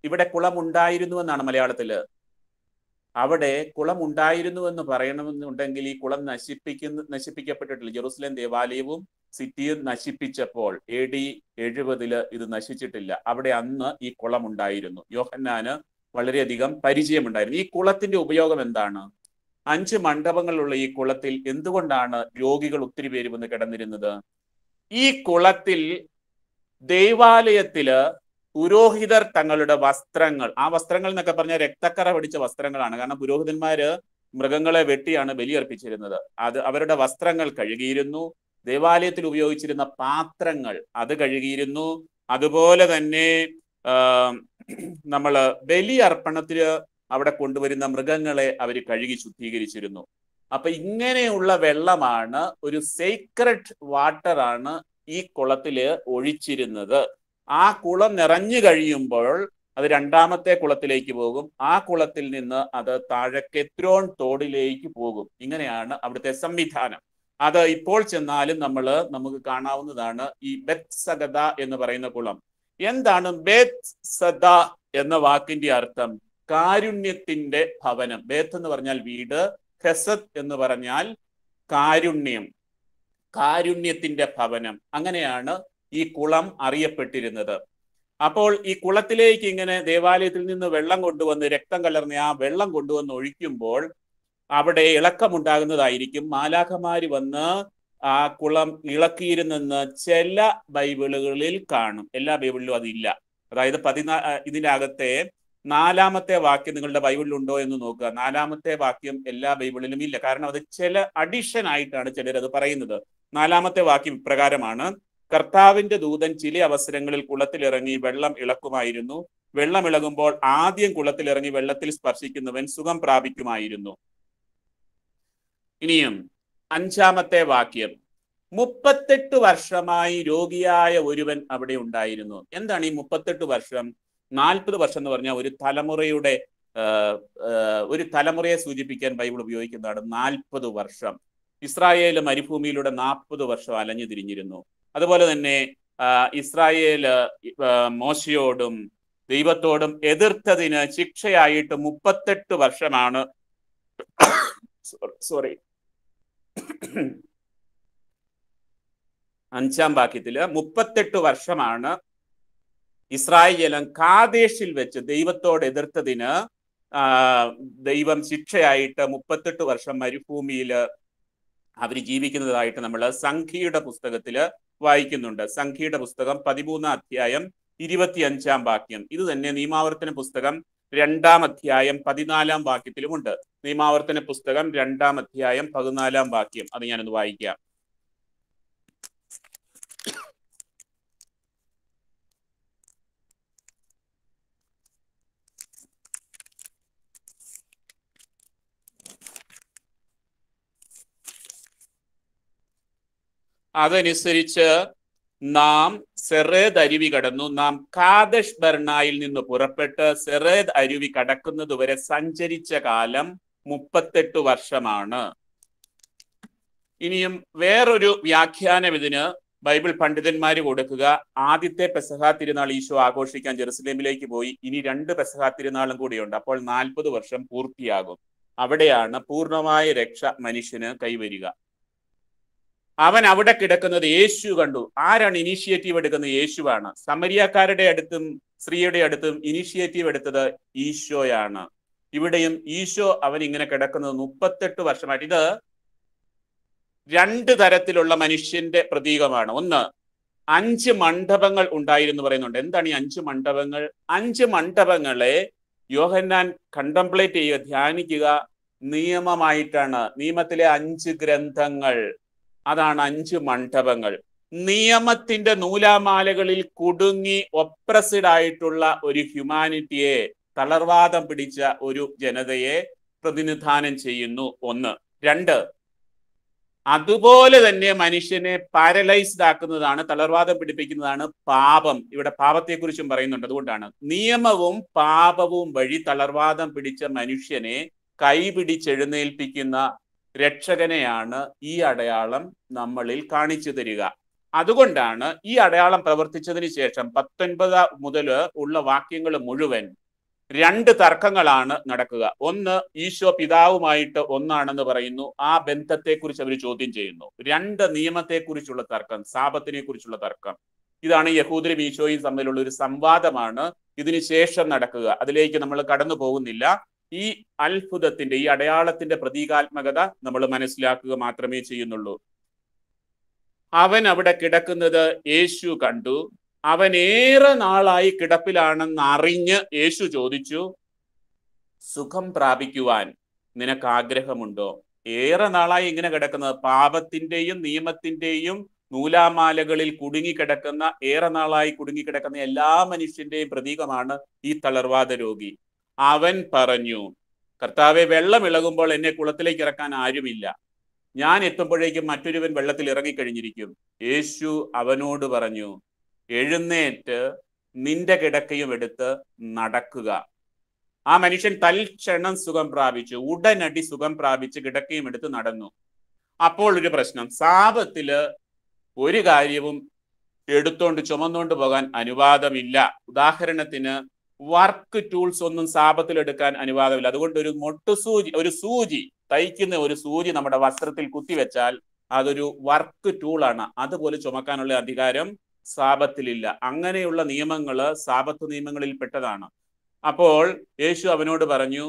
ഇവിടെ കുളം ഉണ്ടായിരുന്നു എന്നാണ് മലയാളത്തില് അവിടെ കുളം ഉണ്ടായിരുന്നു എന്ന് പറയണമെന്നുണ്ടെങ്കിൽ ഈ കുളം നശിപ്പിക്കുന്ന നശിപ്പിക്കപ്പെട്ടിട്ടില്ല ജെറുസലേം ദേവാലയവും സിറ്റിയും നശിപ്പിച്ചപ്പോൾ എ ഡി എഴുപതില് ഇത് നശിച്ചിട്ടില്ല അവിടെ അന്ന് ഈ കുളം ഉണ്ടായിരുന്നു യോഹന്നാന് വളരെയധികം പരിചയമുണ്ടായിരുന്നു ഈ കുളത്തിന്റെ ഉപയോഗം എന്താണ് അഞ്ച് മണ്ഡപങ്ങളുള്ള ഈ കുളത്തിൽ എന്തുകൊണ്ടാണ് രോഗികൾ ഒത്തിരി പേര് വന്ന് കിടന്നിരുന്നത് ഈ കുളത്തിൽ ദൈവാലയത്തില് പുരോഹിതർ തങ്ങളുടെ വസ്ത്രങ്ങൾ ആ വസ്ത്രങ്ങൾ എന്നൊക്കെ പറഞ്ഞാൽ രക്തക്കറ പിടിച്ച വസ്ത്രങ്ങളാണ് കാരണം പുരോഹിതന്മാര് മൃഗങ്ങളെ വെട്ടിയാണ് ബലിയർപ്പിച്ചിരുന്നത് അത് അവരുടെ വസ്ത്രങ്ങൾ കഴുകിയിരുന്നു ദേവാലയത്തിൽ ഉപയോഗിച്ചിരുന്ന പാത്രങ്ങൾ അത് കഴുകിയിരുന്നു അതുപോലെ തന്നെ നമ്മൾ ബലിയർപ്പണത്തിൽ അവിടെ കൊണ്ടുവരുന്ന മൃഗങ്ങളെ അവർ കഴുകി ശുദ്ധീകരിച്ചിരുന്നു അപ്പൊ ഇങ്ങനെയുള്ള വെള്ളമാണ് ഒരു സേക്രഡ് വാട്ടറാണ് ഈ കുളത്തില് ഒഴിച്ചിരുന്നത് ആ കുളം നിറഞ്ഞു കഴിയുമ്പോൾ അത് രണ്ടാമത്തെ കുളത്തിലേക്ക് പോകും ആ കുളത്തിൽ നിന്ന് അത് താഴെ കെത്രോൺ തോടിലേക്ക് പോകും ഇങ്ങനെയാണ് അവിടുത്തെ സംവിധാനം അത് ഇപ്പോൾ ചെന്നാലും നമ്മൾ നമുക്ക് കാണാവുന്നതാണ് ഈ ബെത് സഗദ എന്ന് പറയുന്ന കുളം എന്താണ് ബെത് സദ എന്ന വാക്കിന്റെ അർത്ഥം കാരുണ്യത്തിന്റെ ഭവനം ബേത്ത് എന്ന് പറഞ്ഞാൽ വീട് ഹെസത്ത് എന്ന് പറഞ്ഞാൽ കാരുണ്യം കാരുണ്യത്തിന്റെ ഭവനം അങ്ങനെയാണ് ഈ കുളം അറിയപ്പെട്ടിരുന്നത് അപ്പോൾ ഈ കുളത്തിലേക്ക് ഇങ്ങനെ ദേവാലയത്തിൽ നിന്ന് വെള്ളം കൊണ്ടുവന്ന് രക്തം കലർന്ന് ആ വെള്ളം കൊണ്ടുവന്ന് ഒഴിക്കുമ്പോൾ അവിടെ ഇളക്കമുണ്ടാകുന്നതായിരിക്കും മാലാഖമാര് വന്ന് ആ കുളം ഇളക്കിയിരുന്നെന്ന് ചില ബൈബിളുകളിൽ കാണും എല്ലാ ബൈബിളിലും അതില്ല അതായത് പതിനാ ഇതിനകത്തെ നാലാമത്തെ വാക്യം നിങ്ങളുടെ ബൈബിളിൽ ഉണ്ടോ എന്ന് നോക്കുക നാലാമത്തെ വാക്യം എല്ലാ ബൈബിളിലും ഇല്ല കാരണം അത് ചില അഡീഷൻ ആയിട്ടാണ് ചിലർ അത് പറയുന്നത് നാലാമത്തെ വാക്യം ഇപ്രകാരമാണ് കർത്താവിന്റെ ദൂതൻ ചില അവസരങ്ങളിൽ കുളത്തിലിറങ്ങി വെള്ളം ഇളക്കുമായിരുന്നു വെള്ളം ഇളകുമ്പോൾ ആദ്യം കുളത്തിലിറങ്ങി വെള്ളത്തിൽ സ്പർശിക്കുന്നവൻ സുഖം പ്രാപിക്കുമായിരുന്നു ഇനിയും അഞ്ചാമത്തെ വാക്യം മുപ്പത്തെട്ട് വർഷമായി രോഗിയായ ഒരുവൻ അവിടെ ഉണ്ടായിരുന്നു എന്താണ് ഈ മുപ്പത്തെട്ട് വർഷം നാൽപ്പത് വർഷം എന്ന് പറഞ്ഞാൽ ഒരു തലമുറയുടെ ഒരു തലമുറയെ സൂചിപ്പിക്കാൻ ബൈബിൾ ഉപയോഗിക്കുന്നതാണ് നാൽപ്പത് വർഷം ഇസ്രായേൽ മരുഭൂമിയിലൂടെ നാൽപ്പത് വർഷം അലഞ്ഞു തിരിഞ്ഞിരുന്നു അതുപോലെ തന്നെ ഇസ്രായേൽ മോശയോടും ദൈവത്തോടും എതിർത്തതിന് ശിക്ഷയായിട്ട് മുപ്പത്തെട്ട് വർഷമാണ് സോറി അഞ്ചാം വാക്യത്തില് മുപ്പത്തെട്ട് വർഷമാണ് ഇസ്രായേലം കാദേശിൽ വെച്ച് ദൈവത്തോട് എതിർത്തതിന് ദൈവം ശിക്ഷയായിട്ട് മുപ്പത്തെട്ട് വർഷം മരുഭൂമിയിൽ അവർ ജീവിക്കുന്നതായിട്ട് നമ്മൾ സംഖ്യയുടെ പുസ്തകത്തിൽ വായിക്കുന്നുണ്ട് സംഖ്യയുടെ പുസ്തകം പതിമൂന്നാം അധ്യായം ഇരുപത്തിയഞ്ചാം വാക്യം ഇത് തന്നെ നിയമാവർത്തന പുസ്തകം രണ്ടാം അധ്യായം പതിനാലാം വാക്യത്തിലുമുണ്ട് നിയമാവർത്തന പുസ്തകം രണ്ടാം അധ്യായം പതിനാലാം വാക്യം അത് ഞാനൊന്ന് വായിക്കാം അതനുസരിച്ച് നാം സെറേദ് അരുവി കടന്നു നാം കാദഷ് ബർണായിൽ നിന്ന് പുറപ്പെട്ട് സെറേദ് അരുവി വരെ സഞ്ചരിച്ച കാലം മുപ്പത്തെട്ട് വർഷമാണ് ഇനിയും വേറൊരു വ്യാഖ്യാനം ഇതിന് ബൈബിൾ പണ്ഡിതന്മാർ കൊടുക്കുക ആദ്യത്തെ പെസഹ തിരുനാൾ ഈശോ ആഘോഷിക്കാൻ ജെറുസലേമിലേക്ക് പോയി ഇനി രണ്ട് പെസഹ തിരുനാളും കൂടിയുണ്ട് അപ്പോൾ നാൽപ്പത് വർഷം പൂർത്തിയാകും അവിടെയാണ് പൂർണ്ണമായ രക്ഷ മനുഷ്യന് കൈവരിക അവൻ അവിടെ കിടക്കുന്നത് യേശു കണ്ടു ആരാണ് ഇനീഷ്യേറ്റീവ് എടുക്കുന്നത് യേശുവാണ് സമരിയാക്കാരുടെ അടുത്തും സ്ത്രീയുടെ അടുത്തും ഇനീഷ്യേറ്റീവ് എടുത്തത് ഈശോയാണ് ഇവിടെയും ഈശോ അവൻ ഇങ്ങനെ കിടക്കുന്നത് മുപ്പത്തെട്ട് വർഷമായിട്ട് ഇത് രണ്ട് തരത്തിലുള്ള മനുഷ്യന്റെ പ്രതീകമാണ് ഒന്ന് അഞ്ച് മണ്ഡപങ്ങൾ ഉണ്ടായിരുന്നു പറയുന്നുണ്ട് എന്താണ് ഈ അഞ്ച് മണ്ഡപങ്ങൾ അഞ്ച് മണ്ഡപങ്ങളെ യോഹന്നാൻ കണ്ടംപ്ലേറ്റ് ചെയ്യുക ധ്യാനിക്കുക നിയമമായിട്ടാണ് നിയമത്തിലെ അഞ്ച് ഗ്രന്ഥങ്ങൾ അതാണ് അഞ്ച് മണ്ഡപങ്ങൾ നിയമത്തിന്റെ നൂലാമാലകളിൽ കുടുങ്ങി ഒപ്രസിഡ് ആയിട്ടുള്ള ഒരു ഹ്യൂമാനിറ്റിയെ തളർവാദം പിടിച്ച ഒരു ജനതയെ പ്രതിനിധാനം ചെയ്യുന്നു ഒന്ന് രണ്ട് അതുപോലെ തന്നെ മനുഷ്യനെ പാരലൈസ്ഡ് ആക്കുന്നതാണ് തളർവാദം പിടിപ്പിക്കുന്നതാണ് പാപം ഇവിടെ പാപത്തെക്കുറിച്ചും പറയുന്നുണ്ട് അതുകൊണ്ടാണ് നിയമവും പാപവും വഴി തളർവാദം പിടിച്ച മനുഷ്യനെ കൈപിടിച്ചെഴുന്നേൽപ്പിക്കുന്ന രക്ഷകനെയാണ് ഈ അടയാളം നമ്മളിൽ കാണിച്ചു തരിക അതുകൊണ്ടാണ് ഈ അടയാളം പ്രവർത്തിച്ചതിന് ശേഷം പത്തൊൻപത് മുതൽ ഉള്ള വാക്യങ്ങൾ മുഴുവൻ രണ്ട് തർക്കങ്ങളാണ് നടക്കുക ഒന്ന് ഈശോ പിതാവുമായിട്ട് ഒന്നാണെന്ന് പറയുന്നു ആ ബന്ധത്തെക്കുറിച്ച് അവർ ചോദ്യം ചെയ്യുന്നു രണ്ട് നിയമത്തെക്കുറിച്ചുള്ള തർക്കം സാപത്തിനെ കുറിച്ചുള്ള തർക്കം ഇതാണ് യഹൂദരും ഈശോയും തമ്മിലുള്ള ഒരു സംവാദമാണ് ഇതിനു ശേഷം നടക്കുക അതിലേക്ക് നമ്മൾ കടന്നു പോകുന്നില്ല ഈ അത്ഭുതത്തിന്റെ ഈ അടയാളത്തിന്റെ പ്രതീകാത്മകത നമ്മൾ മനസ്സിലാക്കുക മാത്രമേ ചെയ്യുന്നുള്ളൂ അവൻ അവിടെ കിടക്കുന്നത് യേശു കണ്ടു അവൻ ഏറെ നാളായി കിടപ്പിലാണെന്ന് അറിഞ്ഞ് യേശു ചോദിച്ചു സുഖം പ്രാപിക്കുവാൻ നിനക്ക് ആഗ്രഹമുണ്ടോ ഏറെ നാളായി ഇങ്ങനെ കിടക്കുന്നത് പാപത്തിന്റെയും നിയമത്തിന്റെയും നൂലാമാലകളിൽ കുടുങ്ങിക്കിടക്കുന്ന ഏറെ നാളായി കുടുങ്ങിക്കിടക്കുന്ന എല്ലാ മനുഷ്യന്റെയും പ്രതീകമാണ് ഈ തളർവാദ രോഗി അവൻ പറഞ്ഞു കർത്താവെ വെള്ളം ഇളകുമ്പോൾ എന്നെ കുളത്തിലേക്ക് ഇറക്കാൻ ആരുമില്ല ഞാൻ എത്തുമ്പോഴേക്കും മറ്റൊരുവൻ വെള്ളത്തിൽ ഇറങ്ങിക്കഴിഞ്ഞിരിക്കും യേശു അവനോട് പറഞ്ഞു എഴുന്നേറ്റ് നിന്റെ കിടക്കയും എടുത്ത് നടക്കുക ആ മനുഷ്യൻ തൽക്ഷണം സുഖം പ്രാപിച്ചു ഉടനടി സുഖം പ്രാപിച്ച് കിടക്കയും എടുത്ത് നടന്നു അപ്പോൾ ഒരു പ്രശ്നം സാപത്തില് ഒരു കാര്യവും എടുത്തോണ്ട് ചുമന്നുകൊണ്ട് പോകാൻ അനുവാദമില്ല ഉദാഹരണത്തിന് വർക്ക് ടൂൾസ് ഒന്നും സാപത്തിൽ എടുക്കാൻ അനുവാദമില്ല അതുകൊണ്ട് ഒരു സൂചി ഒരു സൂചി തയ്ക്കുന്ന ഒരു സൂചി നമ്മുടെ വസ്ത്രത്തിൽ കുത്തിവെച്ചാൽ അതൊരു വർക്ക് ടൂളാണ് അതുപോലെ ചുമക്കാനുള്ള അധികാരം സാപത്തിലില്ല അങ്ങനെയുള്ള നിയമങ്ങൾ സാപത്ത് നിയമങ്ങളിൽ പെട്ടതാണ് അപ്പോൾ യേശു അവനോട് പറഞ്ഞു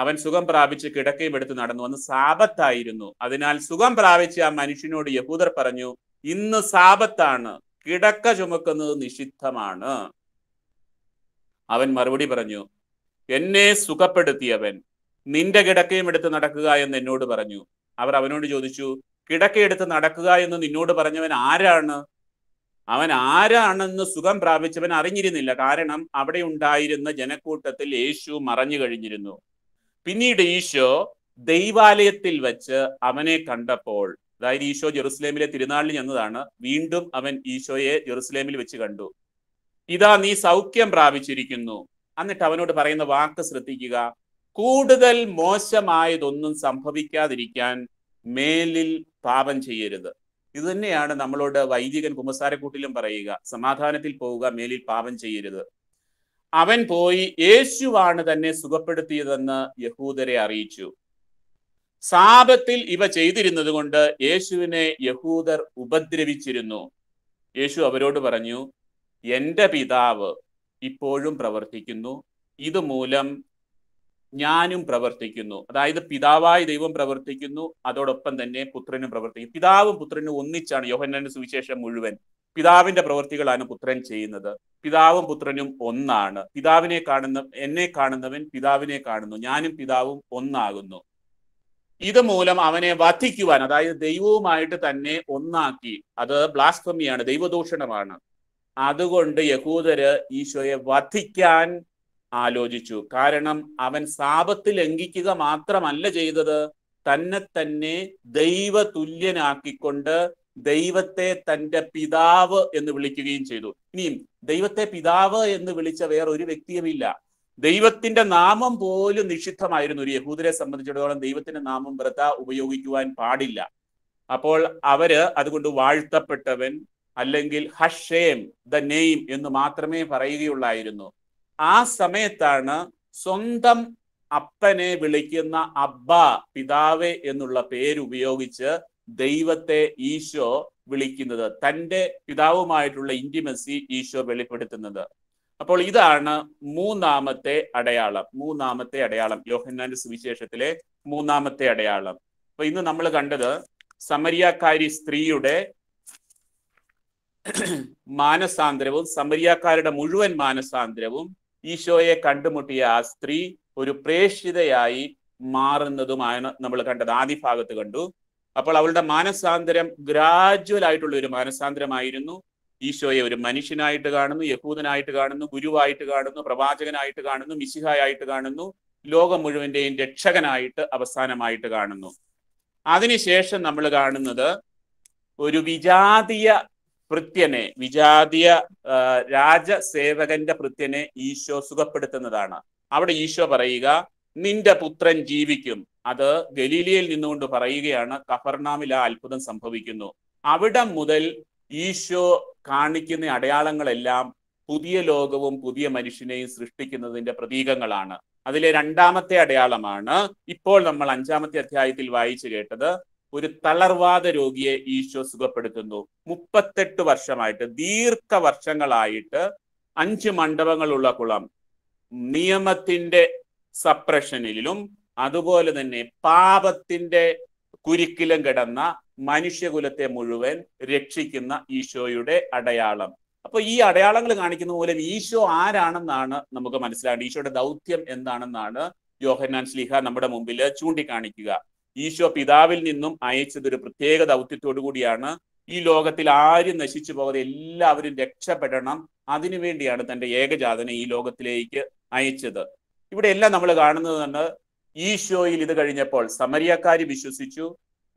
അവൻ സുഖം പ്രാപിച്ച് കിടക്കയും എടുത്ത് നടന്നു അന്ന് സാപത്തായിരുന്നു അതിനാൽ സുഖം പ്രാപിച്ച് ആ മനുഷ്യനോട് യഹൂദർ പറഞ്ഞു ഇന്ന് സാപത്താണ് കിടക്ക ചുമക്കുന്നത് നിഷിദ്ധമാണ് അവൻ മറുപടി പറഞ്ഞു എന്നെ സുഖപ്പെടുത്തിയവൻ നിന്റെ കിടക്കയും എടുത്ത് നടക്കുക എന്ന് എന്നോട് പറഞ്ഞു അവർ അവനോട് ചോദിച്ചു കിടക്കയെടുത്ത് നടക്കുക എന്ന് നിന്നോട് പറഞ്ഞവൻ ആരാണ് അവൻ ആരാണെന്ന് സുഖം പ്രാപിച്ചവൻ അറിഞ്ഞിരുന്നില്ല കാരണം അവിടെ ഉണ്ടായിരുന്ന ജനക്കൂട്ടത്തിൽ യേശു മറഞ്ഞു കഴിഞ്ഞിരുന്നു പിന്നീട് ഈശോ ദൈവാലയത്തിൽ വച്ച് അവനെ കണ്ടപ്പോൾ അതായത് ഈശോ ജെറുസലേമിലെ തിരുനാളിൽ ചെന്നതാണ് വീണ്ടും അവൻ ഈശോയെ ജെറുസലേമിൽ വെച്ച് കണ്ടു ഇതാ നീ സൗഖ്യം പ്രാപിച്ചിരിക്കുന്നു എന്നിട്ട് അവനോട് പറയുന്ന വാക്ക് ശ്രദ്ധിക്കുക കൂടുതൽ മോശമായതൊന്നും സംഭവിക്കാതിരിക്കാൻ മേലിൽ പാപം ചെയ്യരുത് ഇത് തന്നെയാണ് നമ്മളോട് വൈദികൻ കുമ്പസാരക്കൂട്ടിലും പറയുക സമാധാനത്തിൽ പോവുക മേലിൽ പാപം ചെയ്യരുത് അവൻ പോയി യേശുവാണ് തന്നെ സുഖപ്പെടുത്തിയതെന്ന് യഹൂദരെ അറിയിച്ചു സാപത്തിൽ ഇവ ചെയ്തിരുന്നത് കൊണ്ട് യേശുവിനെ യഹൂദർ ഉപദ്രവിച്ചിരുന്നു യേശു അവരോട് പറഞ്ഞു എൻ്റെ പിതാവ് ഇപ്പോഴും പ്രവർത്തിക്കുന്നു ഇതുമൂലം ഞാനും പ്രവർത്തിക്കുന്നു അതായത് പിതാവായ ദൈവം പ്രവർത്തിക്കുന്നു അതോടൊപ്പം തന്നെ പുത്രനും പ്രവർത്തിക്കുന്നു പിതാവും പുത്രനും ഒന്നിച്ചാണ് യോഹന്നന്റെ സുവിശേഷം മുഴുവൻ പിതാവിന്റെ പ്രവൃത്തികളാണ് പുത്രൻ ചെയ്യുന്നത് പിതാവും പുത്രനും ഒന്നാണ് പിതാവിനെ കാണുന്ന എന്നെ കാണുന്നവൻ പിതാവിനെ കാണുന്നു ഞാനും പിതാവും ഒന്നാകുന്നു ഇത് മൂലം അവനെ വധിക്കുവാൻ അതായത് ദൈവവുമായിട്ട് തന്നെ ഒന്നാക്കി അത് ബ്ലാസ്ഫമിയാണ് ദൈവദൂഷണമാണ് അതുകൊണ്ട് യഹൂദര് ഈശോയെ വധിക്കാൻ ആലോചിച്ചു കാരണം അവൻ സാപത്ത് ലംഘിക്കുക മാത്രമല്ല ചെയ്തത് തന്നെ തന്നെ ദൈവതുല്യനാക്കിക്കൊണ്ട് ദൈവത്തെ തന്റെ പിതാവ് എന്ന് വിളിക്കുകയും ചെയ്തു ഇനിയും ദൈവത്തെ പിതാവ് എന്ന് വിളിച്ച വേറൊരു വ്യക്തിയുമില്ല ദൈവത്തിന്റെ നാമം പോലും നിഷിദ്ധമായിരുന്നു ഒരു യഹൂദരെ സംബന്ധിച്ചിടത്തോളം ദൈവത്തിന്റെ നാമം വ്രത ഉപയോഗിക്കുവാൻ പാടില്ല അപ്പോൾ അവര് അതുകൊണ്ട് വാഴ്ത്തപ്പെട്ടവൻ അല്ലെങ്കിൽ ഹഷേം ദ നെയിം എന്ന് മാത്രമേ പറയുകയുള്ളായിരുന്നു ആ സമയത്താണ് സ്വന്തം അപ്പനെ വിളിക്കുന്ന അബ്ബ പിതാവ് എന്നുള്ള പേരുപയോഗിച്ച് ദൈവത്തെ ഈശോ വിളിക്കുന്നത് തൻ്റെ പിതാവുമായിട്ടുള്ള ഇൻറ്റിമസി ഈശോ വെളിപ്പെടുത്തുന്നത് അപ്പോൾ ഇതാണ് മൂന്നാമത്തെ അടയാളം മൂന്നാമത്തെ അടയാളം യോഹന്നാന്റെ സുവിശേഷത്തിലെ മൂന്നാമത്തെ അടയാളം അപ്പൊ ഇന്ന് നമ്മൾ കണ്ടത് സമരിയാക്കാരി സ്ത്രീയുടെ മാനസാന്തരവും സമരിയാക്കാരുടെ മുഴുവൻ മാനസാന്തരവും ഈശോയെ കണ്ടുമുട്ടിയ ആ സ്ത്രീ ഒരു പ്രേക്ഷിതയായി മാറുന്നതുമാണ് നമ്മൾ കണ്ടത് ആദ്യ ഭാഗത്ത് കണ്ടു അപ്പോൾ അവളുടെ മാനസാന്തരം ഗ്രാജുവൽ ആയിട്ടുള്ള ഒരു മാനസാന്തരമായിരുന്നു ഈശോയെ ഒരു മനുഷ്യനായിട്ട് കാണുന്നു യഹൂദനായിട്ട് കാണുന്നു ഗുരുവായിട്ട് കാണുന്നു പ്രവാചകനായിട്ട് കാണുന്നു മിശിഹായിട്ട് കാണുന്നു ലോകം മുഴുവൻ്റെയും രക്ഷകനായിട്ട് അവസാനമായിട്ട് കാണുന്നു അതിനുശേഷം നമ്മൾ കാണുന്നത് ഒരു വിജാതീയ കൃത്യനെ വിജാതീയ രാജസേവകന്റെ കൃത്യനെ ഈശോ സുഖപ്പെടുത്തുന്നതാണ് അവിടെ ഈശോ പറയുക നിന്റെ പുത്രൻ ജീവിക്കും അത് ഗലീലിയയിൽ നിന്നുകൊണ്ട് പറയുകയാണ് കഫർനാമിൽ ആ അത്ഭുതം സംഭവിക്കുന്നു അവിടെ മുതൽ ഈശോ കാണിക്കുന്ന അടയാളങ്ങളെല്ലാം പുതിയ ലോകവും പുതിയ മനുഷ്യനെയും സൃഷ്ടിക്കുന്നതിന്റെ പ്രതീകങ്ങളാണ് അതിലെ രണ്ടാമത്തെ അടയാളമാണ് ഇപ്പോൾ നമ്മൾ അഞ്ചാമത്തെ അധ്യായത്തിൽ വായിച്ചു കേട്ടത് ഒരു തളർവാദ രോഗിയെ ഈശോ സുഖപ്പെടുത്തുന്നു മുപ്പത്തെട്ട് വർഷമായിട്ട് ദീർഘ വർഷങ്ങളായിട്ട് അഞ്ച് മണ്ഡപങ്ങളുള്ള കുളം നിയമത്തിന്റെ സപ്രഷനിലും അതുപോലെ തന്നെ പാപത്തിന്റെ കുരുക്കിലും കിടന്ന മനുഷ്യകുലത്തെ മുഴുവൻ രക്ഷിക്കുന്ന ഈശോയുടെ അടയാളം അപ്പൊ ഈ അടയാളങ്ങൾ കാണിക്കുന്ന പോലെ ഈശോ ആരാണെന്നാണ് നമുക്ക് മനസ്സിലാകേണ്ടത് ഈശോയുടെ ദൗത്യം എന്താണെന്നാണ് യോഹന്നാൻ സ്ലിഹ നമ്മുടെ മുമ്പിൽ ചൂണ്ടിക്കാണിക്കുക ഈശോ പിതാവിൽ നിന്നും അയച്ചത് ഒരു പ്രത്യേക ദൗത്യത്തോടു കൂടിയാണ് ഈ ലോകത്തിൽ ആരും നശിച്ചു പോകാതെ എല്ലാവരും രക്ഷപ്പെടണം അതിനുവേണ്ടിയാണ് തന്റെ ഏകജാതനെ ഈ ലോകത്തിലേക്ക് അയച്ചത് ഇവിടെ എല്ലാം നമ്മൾ കാണുന്നത് തന്നെ ഈശോയിൽ ഇത് കഴിഞ്ഞപ്പോൾ സമരിയക്കാരി വിശ്വസിച്ചു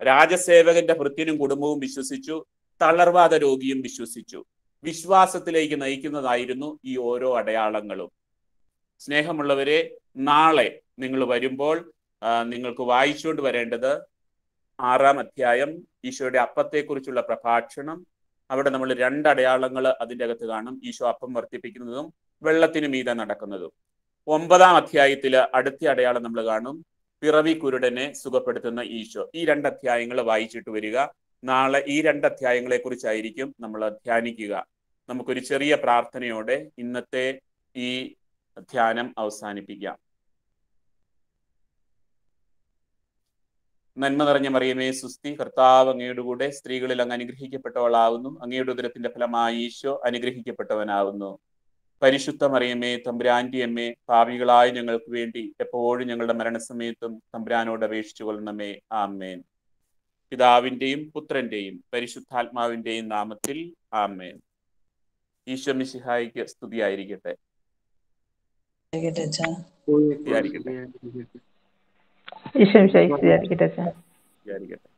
രാജസേവകന്റെ ഭൃത്യനും കുടുംബവും വിശ്വസിച്ചു തളർവാദ രോഗിയും വിശ്വസിച്ചു വിശ്വാസത്തിലേക്ക് നയിക്കുന്നതായിരുന്നു ഈ ഓരോ അടയാളങ്ങളും സ്നേഹമുള്ളവരെ നാളെ നിങ്ങൾ വരുമ്പോൾ നിങ്ങൾക്ക് വായിച്ചുകൊണ്ട് വരേണ്ടത് ആറാം അധ്യായം ഈശോയുടെ അപ്പത്തെക്കുറിച്ചുള്ള പ്രഭാഷണം അവിടെ നമ്മൾ രണ്ട് അടയാളങ്ങൾ അതിൻ്റെ അകത്ത് കാണും ഈശോ അപ്പം വർദ്ധിപ്പിക്കുന്നതും വെള്ളത്തിന് മീതെ നടക്കുന്നതും ഒമ്പതാം അധ്യായത്തിൽ അടുത്ത അടയാളം നമ്മൾ കാണും പിറവി കുരുടനെ സുഖപ്പെടുത്തുന്ന ഈശോ ഈ രണ്ട് അധ്യായങ്ങൾ വായിച്ചിട്ട് വരിക നാളെ ഈ രണ്ട് അധ്യായങ്ങളെ കുറിച്ചായിരിക്കും നമ്മൾ ധ്യാനിക്കുക നമുക്കൊരു ചെറിയ പ്രാർത്ഥനയോടെ ഇന്നത്തെ ഈ ധ്യാനം അവസാനിപ്പിക്കാം നന്മ നിറഞ്ഞ മറിയമേ സുസ്തി കർത്താവ് അങ്ങയുടെ കൂടെ സ്ത്രീകളിൽ അങ്ങ് അനുഗ്രഹിക്കപ്പെട്ടവളാവുന്നു അങ്ങയുടെ ഉദരത്തിന്റെ ഫലമായി ഈശോ അനുഗ്രഹിക്കപ്പെട്ടവനാവുന്നു പരിശുദ്ധ മറിയമ്മേ തമ്പുരാൻ്റെ അമ്മേ പാവികളായ ഞങ്ങൾക്ക് വേണ്ടി എപ്പോഴും ഞങ്ങളുടെ മരണസമയത്തും തമ്പുരാനോട് അപേക്ഷിച്ചു കൊള്ളണമേ ആമേൻ പിതാവിൻ്റെയും പുത്രന്റെയും പരിശുദ്ധാത്മാവിൻ്റെയും നാമത്തിൽ ആമേൻ ഈശോ മിശിഹായിക്ക് സ്തുതിയായിരിക്കട്ടെ ആയിരിക്കട്ടെ isem şey ihtiyar gideceğim. Geri gideceğim.